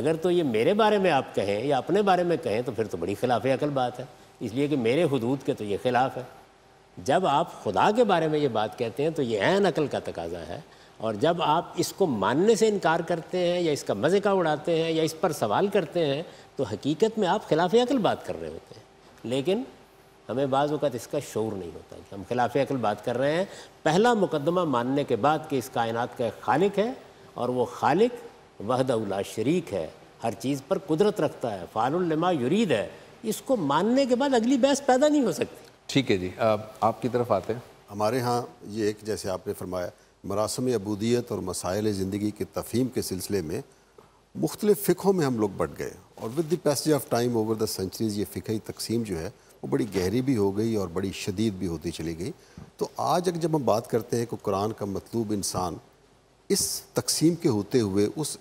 अगर तो ये मेरे बारे में आप कहें या अपने बारे में कहें तो फिर तो बड़ी खिलाफ अकल बात है इसलिए कि मेरे हदूद के तो ये खिलाफ है जब आप खुदा के बारे में ये बात कहते हैं तो ये अन अकल का तकाजा है और जब आप इसको मानने से इनकार करते हैं या इसका मज़े का उड़ाते हैं या इस पर सवाल करते हैं तो हकीकत में आप खिलाफ अकल बात कर रहे होते हैं लेकिन हमें बाज़त इसका शौर नहीं होता कि हम खिलाफ अकल बात कर रहे हैं पहला मुकदमा मानने के बाद कि इस कायनात का एक खालिक है और वो खालिक उला शरीक है हर चीज़ पर कुदरत रखता है फालमा युरीद है इसको मानने के बाद अगली बहस पैदा नहीं हो सकती ठीक है जी आपकी तरफ आते हैं हमारे यहाँ ये एक जैसे आपने फरमाया मरासम अबूदियत और मसाइल ज़िंदगी के तफहीम के सिलसिले में मुख्तलिफ़ फ़िकों में हम लोग बढ़ गए और with the passage of time over the centuries ये फ़िकी तकसीम जो है वो बड़ी गहरी भी हो गई और बड़ी शदीद भी होती चली गई तो आज अगर जब हम बात करते हैं कि कुरान का मतलूब इंसान इस तकसीम के होते हुए उस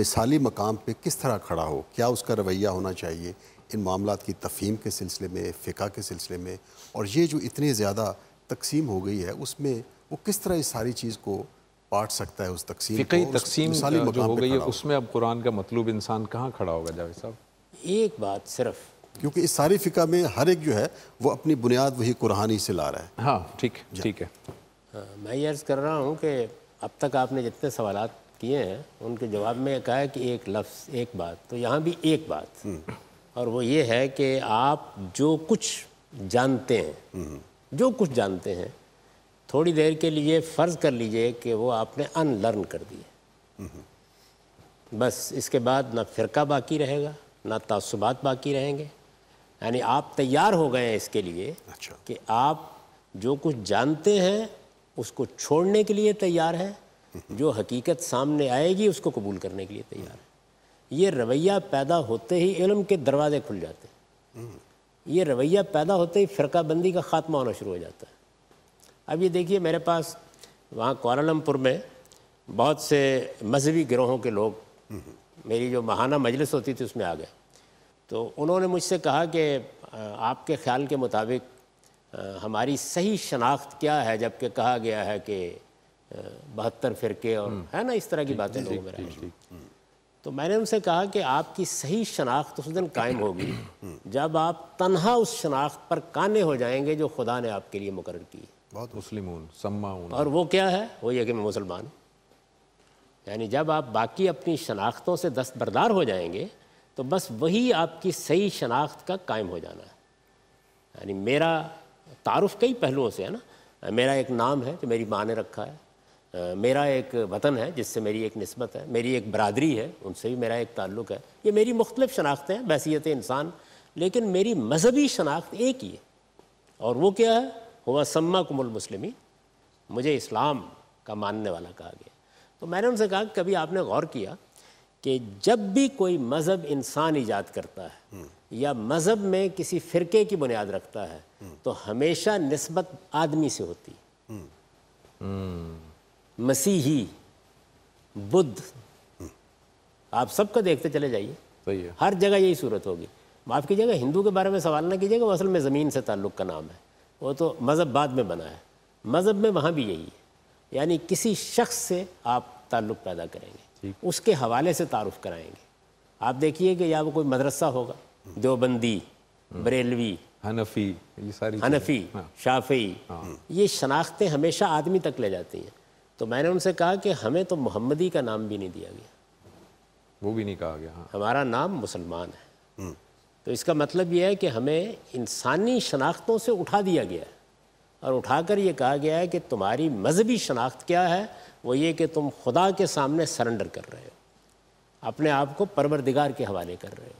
मिसाली मकाम पर किस तरह खड़ा हो क्या उसका रवैया होना चाहिए इन मामला की तफहीम के सिलसिले में फ़िका के सिलसिले में और ये जो इतनी ज़्यादा तकसीम हो गई है उसमें वो किस तरह इस सारी चीज़ को बांट सकता है उस तकसीम कई तकसीम जो हो गई है उसमें अब कुरान का मतलब इंसान कहाँ खड़ा होगा जावेद साहब एक बात सिर्फ क्योंकि इस सारी फ़िका में हर एक जो है वो अपनी बुनियाद वही कुरानी से ला रहा है हाँ ठीक ठीक है मैं ये अर्ज़ कर रहा हूँ कि अब तक आपने जितने सवाल किए हैं उनके जवाब में कहा है कि एक लफ्ज़ एक बात तो यहाँ भी एक बात हम्म। और वो ये है कि आप जो कुछ जानते हैं हम्म। जो कुछ जानते हैं थोड़ी देर के लिए फ़र्ज़ कर लीजिए कि वो आपने अनलर्न कर दिए बस इसके बाद ना फ़िरका बाकी रहेगा ना तसुबात बाकी रहेंगे यानी आप तैयार हो गए हैं इसके लिए अच्छा। कि आप जो कुछ जानते हैं उसको छोड़ने के लिए तैयार हैं जो हकीकत सामने आएगी उसको कबूल करने के लिए तैयार है ये रवैया पैदा होते ही इलम के दरवाजे खुल जाते हैं ये रवैया पैदा होते ही फ़िरकाबंदी का ख़ात्मा होना शुरू हो जाता है अब ये देखिए मेरे पास वहाँ कोलालमपुर में बहुत से मजहबी गिरोहों के लोग मेरी जो महाना मजलिस होती थी उसमें आ गए तो उन्होंने मुझसे कहा कि आपके ख्याल के मुताबिक हमारी सही शनाख्त क्या है जबकि कहा गया है कि बहत्तर फ़िरके और हम्म। है ना इस तरह की बातें लोगों में तो मैंने उनसे कहा कि आपकी सही शनाख्त उस दिन कायम होगी हम्म। जब आप तनहा उस शनाख्त पर काने हो जाएंगे जो खुदा ने आपके लिए मुकर की है बहुत मुस्लिमून हूँ और वो क्या है वो ये कि मैं मुसलमान हूँ यानी जब आप बाकी अपनी शनाख्तों से दस्तबरदार हो जाएंगे तो बस वही आपकी सही शनाख्त का कायम हो जाना है यानी मेरा तारुफ कई पहलुओं से है ना मेरा एक नाम है जो मेरी माँ ने रखा है मेरा एक वतन है जिससे मेरी एक नस्बत है मेरी एक बरदरी है उनसे भी मेरा एक ताल्लुक है ये मेरी मुख्तलिफ़ शनाख्तें हैं बैसीत इंसान लेकिन मेरी मजहबी शनाख्त एक ही है और वो क्या है हुआ सम्मा कुमल मुस्लिमी मुझे इस्लाम का मानने वाला कहा गया तो मैंने उनसे कहा कभी आपने गौर किया कि जब भी कोई मज़हब इंसान ईजाद करता है हम्म। या मज़हब में किसी फ़िरके की बुनियाद रखता है हम्म। तो हमेशा नस्बत आदमी से होती हम्म। मसीही बुद्ध आप सबको देखते चले जाइए हर जगह यही सूरत होगी माफ़ कीजिएगा हिंदू के बारे में सवाल ना कीजिएगा वो असल में ज़मीन से ताल्लुक़ का नाम है वो तो मज़हब बाद में बना है मज़हब में वहाँ भी यही है यानी किसी शख्स से आप ताल्लुक़ पैदा करेंगे उसके हवाले से तारुफ कराएंगे आप देखिए कि या वो कोई मदरसा होगा देवबंदी हम्म। बरेलवी हनफी ये सारी हनफी हाँ। शाफी हाँ। ये शनाख्तें हमेशा आदमी तक ले जाती हैं तो मैंने उनसे कहा कि हमें तो मोहम्मदी का नाम भी नहीं दिया गया वो भी नहीं कहा गया हाँ। हमारा नाम मुसलमान है हम्म। तो इसका मतलब यह है कि हमें इंसानी शनाख्तों से उठा दिया गया है और उठाकर ये कहा गया है कि तुम्हारी मजहबी शनाख्त क्या है वो ये कि तुम खुदा के सामने सरेंडर कर रहे हो अपने आप को परवरदिगार के हवाले कर रहे हो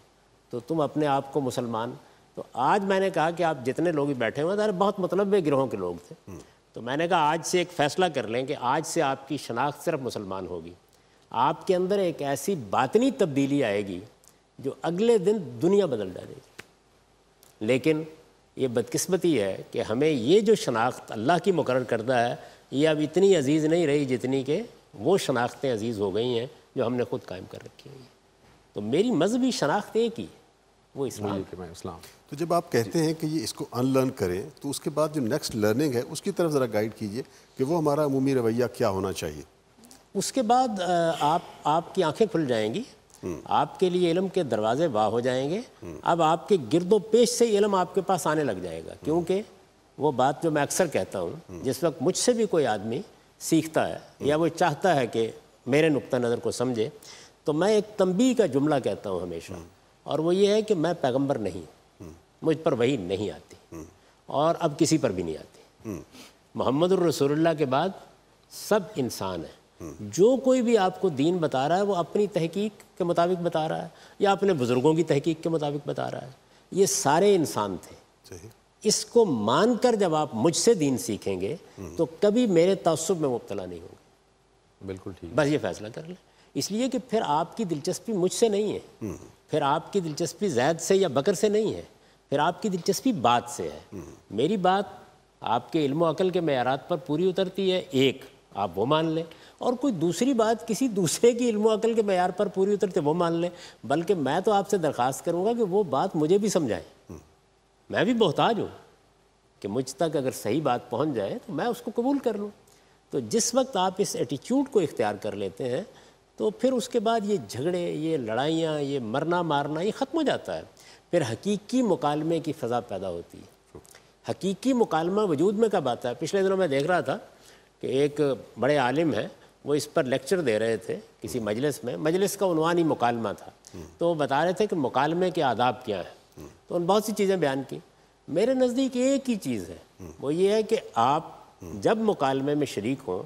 तो तुम अपने आप को मुसलमान तो आज मैंने कहा कि आप जितने लोग बैठे हुए थे बहुत मतलब गिरोहों के लोग थे हम्म। तो मैंने कहा आज से एक फ़ैसला कर लें कि आज से आपकी शनाख्त सिर्फ मुसलमान होगी आपके अंदर एक ऐसी बातनी तब्दीली आएगी जो अगले दिन दुनिया बदल डालेगी लेकिन ये बदकिस्मती है कि हमें ये जो शनाख्त अल्लाह की मुकर करता है ये अब इतनी अजीज़ नहीं रही जितनी के वो शनाख्तें अजीज़ हो गई हैं जो हमने खुद कायम कर रखी हुई हैं तो मेरी मजहबी शनाख्त एक ही वो इस्लाम इस्लाम तो जब आप कहते हैं कि ये इसको अनलर्न करें तो उसके बाद जो नेक्स्ट लर्निंग है उसकी तरफ ज़रा गाइड कीजिए कि वो हमारा अमूमी रवैया क्या होना चाहिए उसके बाद आप आपकी आंखें खुल जाएंगी आपके लिए इलम के दरवाजे वाह हो जाएंगे अब आपके गिरदो पेश से इलम आपके पास आने लग जाएगा क्योंकि वो बात जो मैं अक्सर कहता हूँ जिस वक्त मुझसे भी कोई आदमी सीखता है या वो चाहता है कि मेरे नुक़ नज़र को समझे तो मैं एक तंबी का जुमला कहता हूँ हमेशा और वो ये है कि मैं पैगंबर नहीं मुझ पर वही नहीं आती और अब किसी पर भी नहीं आती हम्म। मोहम्मद रसोल्ला के बाद सब इंसान हैं जो कोई भी आपको दीन बता रहा है वो अपनी तहकीक के मुताबिक बता रहा है या अपने बुज़ुर्गों की तहकीक के मुताबिक बता रहा है ये सारे इंसान थे इसको मानकर जब आप मुझसे दीन सीखेंगे तो कभी मेरे तस्ब में मुबतला नहीं होंगे बिल्कुल ठीक बस ये फैसला कर लें इसलिए कि फिर आपकी दिलचस्पी मुझसे नहीं है हम्म। फिर आपकी दिलचस्पी जैद से या बकर से नहीं है फिर आपकी दिलचस्पी बात से है हम्म। मेरी बात आपके इल्म अकल के मैारात पर पूरी उतरती है एक आप वो मान लें और कोई दूसरी बात किसी दूसरे की इल्म अकल के मैार पर पूरी उतरते वो मान लें बल्कि मैं तो आपसे दरख्वास्त करूँगा कि वो बात मुझे भी समझाएं हम्म। मैं भी मोहताज हूँ कि मुझ तक अगर सही बात पहुँच जाए तो मैं उसको कबूल कर लूँ तो जिस वक्त आप इस एटीट्यूड को इख्तियार कर लेते हैं तो फिर उसके बाद ये झगड़े ये लड़ाइयाँ ये मरना मारना ये ख़त्म हो जाता है फिर हकीकी मुकालमे की फ़ज़ा पैदा होती है हकीकी मुकालमा वजूद में कब आता है पिछले दिनों मैं देख रहा था कि एक बड़े आलिम हैं वो इस पर लेक्चर दे रहे थे किसी मजलिस में मजलिस का उनवान ही मुकालमा था तो वो बता रहे थे कि मुकालमे के आदाब क्या हैं तो उन बहुत सी चीज़ें बयान की मेरे नज़दीक एक ही चीज़ है वो ये है कि आप जब मुकालमे में शरीक हों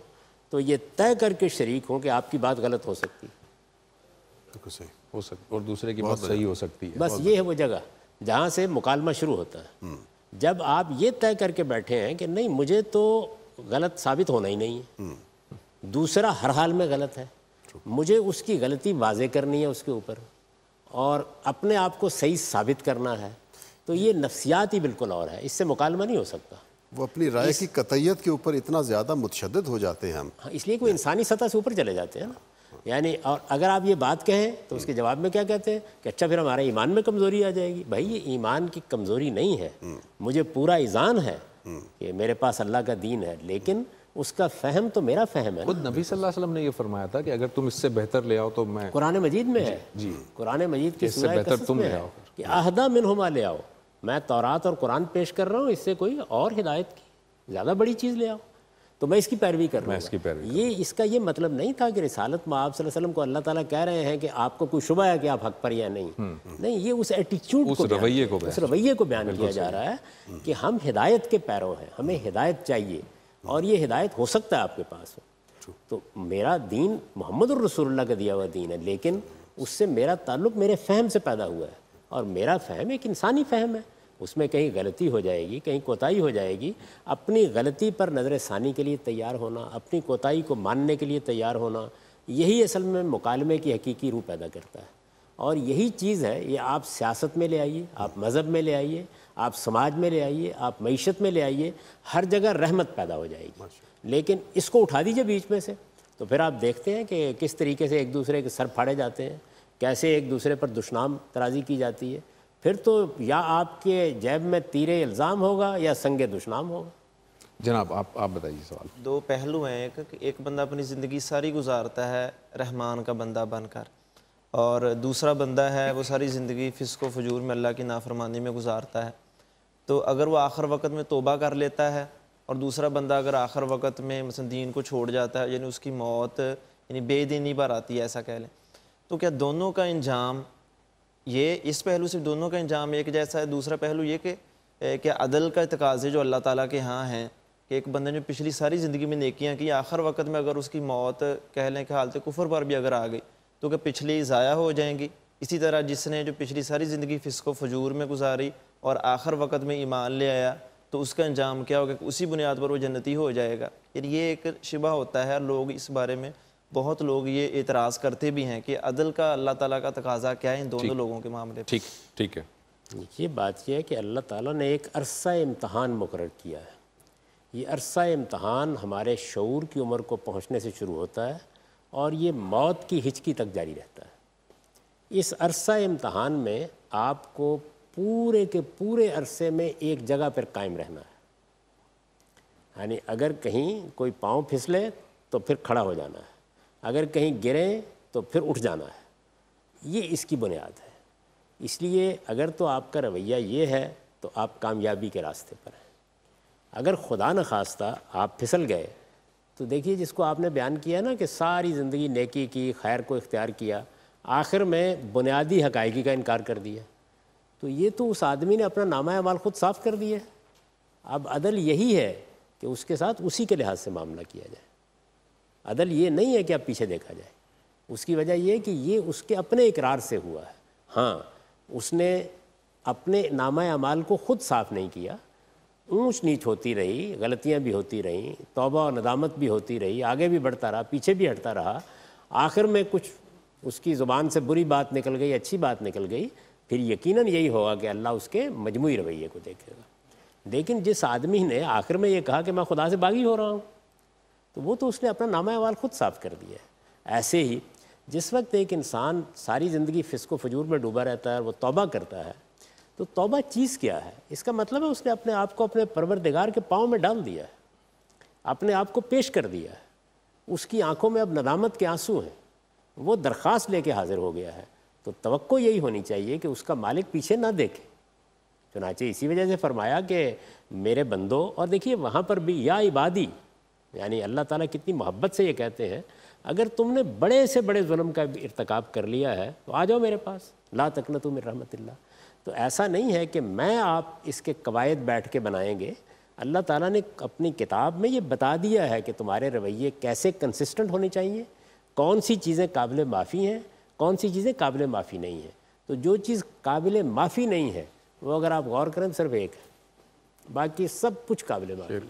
तो ये तय करके शरीक हों कि आपकी बात गलत हो सकती है हो सकती और दूसरे की बात सही हो सकती है बस ये है वो जगह जहाँ से मुकालमा शुरू होता है हम्म। जब आप ये तय करके बैठे हैं कि नहीं मुझे तो गलत साबित होना ही नहीं है हम्म। दूसरा हर हाल में गलत है मुझे उसकी गलती वाजे करनी है उसके ऊपर और अपने आप को सही साबित करना है तो ये नफ्सियात ही बिल्कुल और है इससे मुकालमा नहीं हो सकता वो अपनी राय इस... की कतैत के ऊपर इतना ज़्यादा मुतशद हो जाते हैं हम हाँ, इसलिए कोई इंसानी सतह से ऊपर चले जाते हैं ना यानी और अगर आप ये बात कहें तो उसके जवाब में क्या कहते हैं कि अच्छा फिर हमारे ईमान में कमज़ोरी आ जाएगी भाई ये ईमान की कमज़ोरी नहीं है हम्म। मुझे पूरा ईज़ान है हम्म। कि मेरे पास अल्लाह का दीन है लेकिन उसका फहम तो मेरा फहम है खुद नबी सल्लल्लाहु अलैहि वसल्लम ने ये फरमाया था कि अगर तुम इससे बेहतर ले आओ तो मैं कुरान मजीद में है जी कुरान मजीद की इससे बेहतर तुम ले आओ कि अहदा मिनहुमा ले आओ मैं तौरात और कुरान पेश कर रहा हूँ इससे कोई और हिदायत की ज़्यादा बड़ी चीज़ ले आओ तो मैं इसकी पैरवी कर रहा हूँ ये इसका ये मतलब नहीं था कि रिसालत में आप वसल्लम को अल्लाह ताला कह रहे हैं कि आपको कोई शुबा है कि आप हक पर या नहीं हम्म, हम्म। नहीं ये उस एटीट्यूड को रवैये को उस रवैये को बयान किया जा रहा है कि हम हिदायत के पैरों हैं हमें हिदायत चाहिए और ये हिदायत हो सकता है आपके पास हो तो मेरा दीन मोहम्मद रसोल्ला का दिया हुआ दीन है लेकिन उससे मेरा ताल्लुक मेरे फहम से पैदा हुआ है और मेरा फहम एक इंसानी फहम है उसमें कहीं गलती हो जाएगी कहीं कोताही हो जाएगी अपनी गलती पर नज़र ثानी के लिए तैयार होना अपनी कोताही को मानने के लिए तैयार होना यही असल में मुकालमे की हकीकी रूह पैदा करता है और यही चीज़ है ये आप सियासत में ले आइए आप मज़हब में ले आइए आप समाज में ले आइए आप मीशत में ले आइए हर जगह रहमत पैदा हो जाएगी लेकिन इसको उठा दीजिए बीच में से तो फिर आप देखते हैं कि किस तरीके से एक दूसरे के सर फाड़े जाते हैं कैसे एक दूसरे पर दुश्नाम तराजी की जाती है फिर तो या आपके जैब में तीर इल्ज़ाम होगा या संग दुश्नाम होगा जनाब आप आप बताइए सवाल दो पहलू हैं एक एक बंदा अपनी ज़िंदगी सारी गुजारता है रहमान का बंदा बनकर और दूसरा बंदा है वो सारी ज़िंदगी फिसको फजूर में अल्लाह की नाफरमानी में गुजारता है तो अगर वो आखिर वक्त में तोबा कर लेता है और दूसरा बंदा अगर आखिर वक्त में मसलन दीन को छोड़ जाता है यानी उसकी मौत यानी बेदीनी पर आती है ऐसा कह लें तो क्या दोनों का इंजाम ये इस पहलू से दोनों का इंजाम एक जैसा है दूसरा पहलू ये कि क्या अदल का तकाजे जो अल्लाह ताला के यहाँ हैं कि एक बंदे ने पिछली सारी ज़िंदगी में नेकियाँ की आखिर वक्त में अगर उसकी मौत कह लें कि हालत कुफर पर भी अगर आ गई तो क्या पिछली ज़ाया हो जाएंगी इसी तरह जिसने जो पिछली सारी ज़िंदगी फ़िसको फजूर में गुजारी और आखिर वक्त में ईमान ले आया तो उसका अंजाम क्या होगा उसी बुनियाद पर वो जन्नती हो जाएगा यानी ये एक शिबा होता है लोग इस बारे में बहुत लोग ये एतराज़ करते भी हैं कि अदल का अल्लाह ताला का तकाजा क्या है इन दोनों लोगों के मामले ठीक ठीक है ये बात यह है कि अल्लाह ताला ने एक अरसा इम्तहान मुकर किया है ये अरसा इम्तहान हमारे शूर की उम्र को पहुँचने से शुरू होता है और ये मौत की हिचकी तक जारी रहता है इस अरसा इम्तहान में आपको पूरे के पूरे अरसे में एक जगह पर कायम रहना है यानी अगर कहीं कोई पाँव फिसले तो फिर खड़ा हो जाना है अगर कहीं गिरे तो फिर उठ जाना है ये इसकी बुनियाद है इसलिए अगर तो आपका रवैया ये है तो आप कामयाबी के रास्ते पर हैं अगर खुदा न खास्ता आप फिसल गए तो देखिए जिसको आपने बयान किया ना कि सारी ज़िंदगी नेकी की खैर को इख्तियार किया आखिर में बुनियादी हकायकी का इनकार कर दिया तो ये तो उस आदमी ने अपना नामा अमाल खुद साफ कर दिया अब अदल यही है कि उसके साथ उसी के लिहाज से मामला किया जाए अदल ये नहीं है कि आप पीछे देखा जाए उसकी वजह यह है कि ये उसके अपने इकरार से हुआ है हाँ उसने अपने नामा अमाल को खुद साफ नहीं किया ऊंच नीच होती रही गलतियाँ भी होती रहीं तोबा और नदामत भी होती रही आगे भी बढ़ता रहा पीछे भी हटता रहा आखिर में कुछ उसकी ज़ुबान से बुरी बात निकल गई अच्छी बात निकल गई फिर यकीनन यही होगा कि अल्लाह उसके मजमू रवैये को देखेगा लेकिन जिस आदमी ने आखिर में ये कहा कि मैं खुदा से बागी हो रहा हूँ तो वो तो उसने अपना नामा अवाल खुद साफ कर दिया है ऐसे ही जिस वक्त एक इंसान सारी ज़िंदगी फिसको फजूर में डूबा रहता है वो तोबा करता है तो तोबा चीज़ क्या है इसका मतलब है उसने अपने आप को अपने परवरदिगार के पाँव में डाल दिया है अपने आप को पेश कर दिया है उसकी आंखों में अब नदामत के आंसू हैं वो दरख्वास्त लेके हाज़िर हो गया है तो तवक्को यही होनी चाहिए कि उसका मालिक पीछे ना देखे चुनाचे तो इसी वजह से फरमाया कि मेरे बंदो और देखिए वहाँ पर भी या इबादी यानी अल्लाह ताला कितनी मोहब्बत से ये कहते हैं अगर तुमने बड़े से बड़े जुल्म का इरतकाब कर लिया है तो आ जाओ मेरे पास ला न तुम रहमत तो ऐसा नहीं है कि मैं आप इसके कवायद बैठ के बनाएंगे अल्लाह ताला ने अपनी किताब में ये बता दिया है कि तुम्हारे रवैये कैसे कंसिस्टेंट होने चाहिए कौन सी चीज़ें काबिल माफ़ी हैं कौन सी चीज़ें काबिल माफ़ी नहीं हैं तो जो चीज़ काबिल माफ़ी नहीं है वो अगर आप गौर करें सिर्फ एक है बाकी सब कुछ काबिल माफ़ी है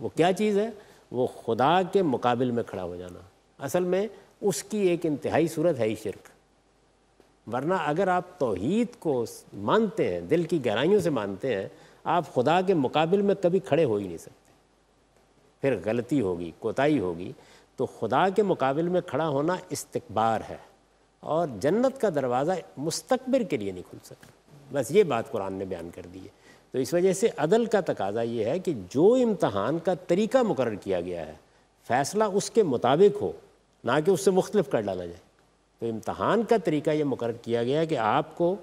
वो क्या चीज़ है वो खुदा के मुकाबिल में खड़ा हो जाना असल में उसकी एक इंतहाई सूरत है ही शिरक वरना अगर आप तोहद को मानते हैं दिल की गहराइयों से मानते हैं आप खुदा के मुकाबिल में कभी खड़े हो ही नहीं सकते फिर गलती होगी कोताही होगी तो खुदा के मुकाबिल में खड़ा होना इस्तकबार है और जन्नत का दरवाज़ा मुस्तकबिर के लिए नहीं खुल सकता बस ये बात कुरान ने बयान कर दी है तो इस वजह से अदल का तकाजा ये है कि जो इम्तहान का तरीका मुकर किया गया है फ़ैसला उसके मुताबिक हो ना कि उससे मुख्तलिफ कर डाला जाए तो इम्तहान का तरीका ये मुकर किया गया है कि आपको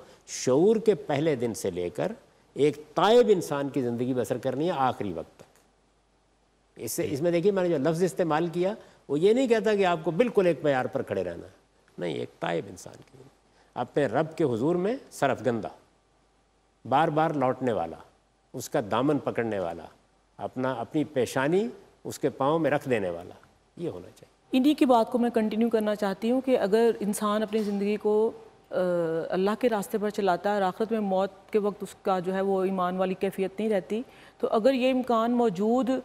शूर के पहले दिन से लेकर एक तायब इंसान की ज़िंदगी बसर करनी है आखिरी वक्त तक इससे इसमें देखिए मैंने जो लफ्ज़ इस्तेमाल किया वो ये नहीं कहता कि आपको बिल्कुल एक मैार पर खड़े रहना नहीं एक तायब इंसान की अपने रब के हुजूर में सरफगंदा बार बार लौटने वाला उसका दामन पकड़ने वाला अपना अपनी पेशानी उसके पाँव में रख देने वाला ये होना चाहिए इन्हीं की बात को मैं कंटिन्यू करना चाहती हूँ कि अगर इंसान अपनी ज़िंदगी को अल्लाह के रास्ते पर चलाता है आखिरत में मौत के वक्त उसका जो है वो ईमान वाली कैफियत नहीं रहती तो अगर ये इम्कान मौजूद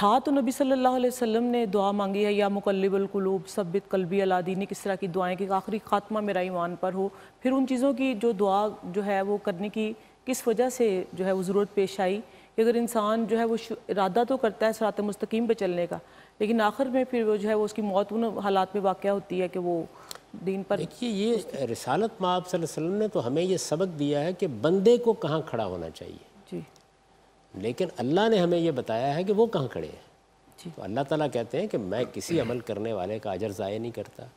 था तो नबी सल्लल्लाहु अलैहि वसल्लम ने दुआ मांगी है या मुकलबलकलूब सबित कलबी अलादीनिक किस तरह की दुआएं कि आखिरी खात्मा मेरा ईमान पर हो फिर उन चीज़ों की जो दुआ जो है वो करने की किस वजह से जो है वो ज़रूरत पेश आई कि अगर इंसान जो है वो इरादा तो करता है सरात मुस्तकीम पर चलने का लेकिन आखिर में फिर वो जो है वो उसकी मौत उन हालात में वाक़ होती है कि वो दीन पर देखिए ये रिसालत माँ आप वसल्लम ने तो हमें ये सबक दिया है कि बंदे को कहाँ खड़ा होना चाहिए लेकिन अल्लाह ने हमें ये बताया है कि वो कहाँ खड़े हैं तो अल्लाह ताला कहते हैं कि मैं किसी अमल करने वाले का अजर ज़ाय नहीं करता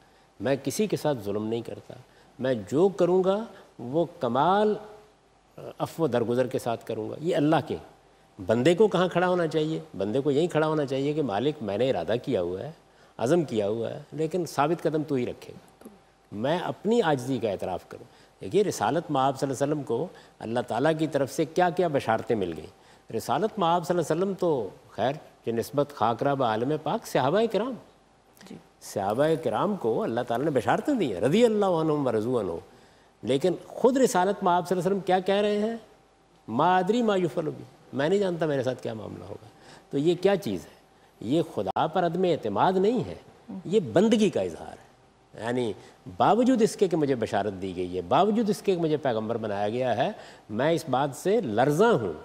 मैं किसी के साथ जुल्म नहीं करता मैं जो करूँगा वो कमाल अफव दरगुजर के साथ करूँगा ये अल्लाह के बंदे को कहाँ खड़ा होना चाहिए बंदे को यहीं खड़ा होना चाहिए कि मालिक मैंने इरादा किया हुआ है अज़म किया हुआ है लेकिन साबित कदम तो ही रखेगा मैं अपनी आजजी का एतराफ़ करूँ देखिए रिसालत माँ आप वसल्लम को अल्लाह ताला की तरफ से क्या क्या बशारतें मिल गई रिसालत आप वसल्लम तो खैर के नस्बत खाकरा आलम पाक सहाबा कराम सहाबा कराम को अल्लाह ताला ने बशारतें दी हैं रदी अल्लाह हो लेकिन ख़ुद रिसालत आप वसल्लम क्या कह रहे हैं मादरी मायूफल भी मैं नहीं जानता मेरे साथ क्या मामला होगा तो ये क्या चीज़ है ये खुदा पर अदम अतमाद नहीं है ये बंदगी का इजहार है यानी बावजूद इसके कि मुझे बशारत दी गई है बावजूद इसके कि मुझे पैगंबर बनाया गया है मैं इस बात से लर्जा हूँ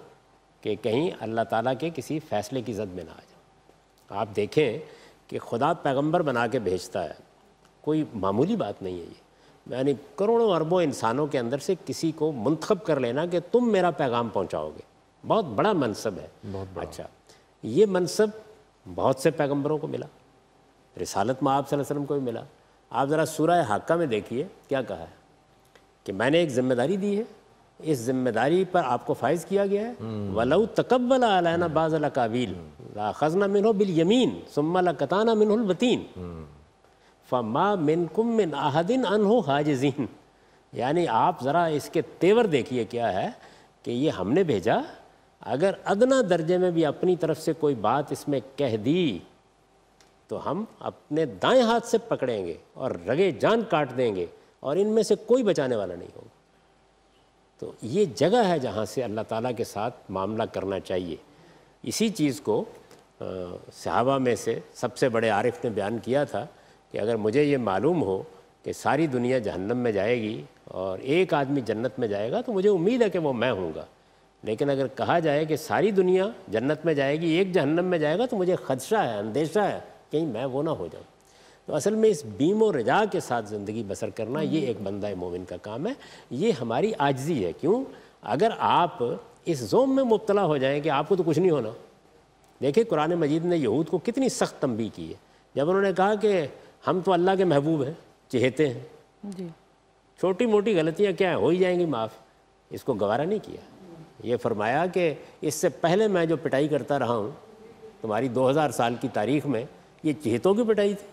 कि कहीं अल्लाह ताला के किसी फ़ैसले की जद में ना आ जाए आप देखें कि खुदा पैगंबर बना के भेजता है कोई मामूली बात नहीं है ये यानी करोड़ों अरबों इंसानों के अंदर से किसी को मंतखब कर लेना कि तुम मेरा पैगाम पहुँचाओगे बहुत बड़ा मनसब है बहुत बड़ा। अच्छा ये मनसब बहुत से पैगम्बरों को मिला रिसालत में आप वसल्लम को भी मिला आप ज़रा सूर्य हाक्का में देखिए क्या कहा है कि मैंने एक जिम्मेदारी दी है इस जिम्मेदारी पर आपको फायज किया गया है वलऊ तकबल आलाना बाजला काबिल खजना मिनो बिल यमीन सम्मला कताना बतीन फमा मिनकुम मिन आहदिन अनहो हाजजीन यानी आप ज़रा इसके तेवर देखिए क्या है कि ये हमने भेजा अगर अदना दर्जे में भी अपनी तरफ से कोई बात इसमें कह दी तो हम अपने दाएं हाथ से पकड़ेंगे और रगे जान काट देंगे और इनमें से कोई बचाने वाला नहीं होगा तो ये जगह है जहाँ से अल्लाह ताला के साथ मामला करना चाहिए इसी चीज़ को सहाबा में से सबसे बड़े आरिफ ने बयान किया था कि अगर मुझे ये मालूम हो कि सारी दुनिया जहन्नम में जाएगी और एक आदमी जन्नत में जाएगा तो मुझे उम्मीद है कि वो मैं हूँगा लेकिन अगर कहा जाए कि सारी दुनिया जन्नत में जाएगी एक जहन्नम में जाएगा तो मुझे खदशा है अंदेशा है कहीं मैं वो ना हो जाऊँ तो असल में इस बीम और रजा के साथ ज़िंदगी बसर करना ये एक बंदा मोमिन का काम है ये हमारी आजजी है क्यों अगर आप इस जोम में मुबतला हो जाएं कि आपको तो कुछ नहीं होना देखिए कुरान मजीद ने यहूद को कितनी सख्त तंबी की है जब उन्होंने कहा कि हम तो अल्लाह के महबूब हैं चहेते हैं छोटी मोटी गलतियाँ क्या हैं हो ही जाएंगी माफ़ इसको गवारा नहीं किया ये फरमाया कि इससे पहले मैं जो पिटाई करता रहा हूँ तुम्हारी 2000 साल की तारीख में ये चहेतों की पिटाई थी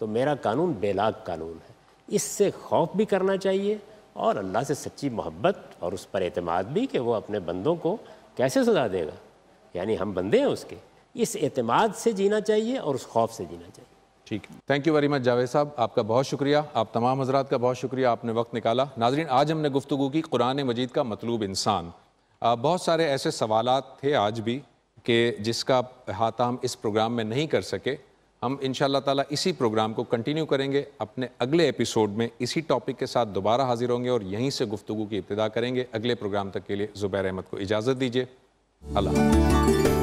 तो मेरा कानून बेलाग कानून है इससे खौफ भी करना चाहिए और अल्लाह से सच्ची मोहब्बत और उस पर अतमाद भी कि वो अपने बंदों को कैसे सजा देगा यानी हम बंदे हैं उसके इस अतमाद से जीना चाहिए और उस खौफ से जीना चाहिए ठीक thank you very much Javed साहब आपका बहुत शुक्रिया आप तमाम हजरात का बहुत शुक्रिया आपने वक्त निकाला नाजरीन आज हमने गुफ्तु की कुरान मजीद का मतलूब इंसान बहुत सारे ऐसे सवाल थे आज भी कि जिसका अहाता हम इस प्रोग्राम में नहीं कर सके हम इन ताला इसी प्रोग्राम को कंटिन्यू करेंगे अपने अगले एपिसोड में इसी टॉपिक के साथ दोबारा हाजिर होंगे और यहीं से गुफ्तु की इब्तदा करेंगे अगले प्रोग्राम तक के लिए ज़ुबैर अहमद को इजाज़त दीजिए अल्लाह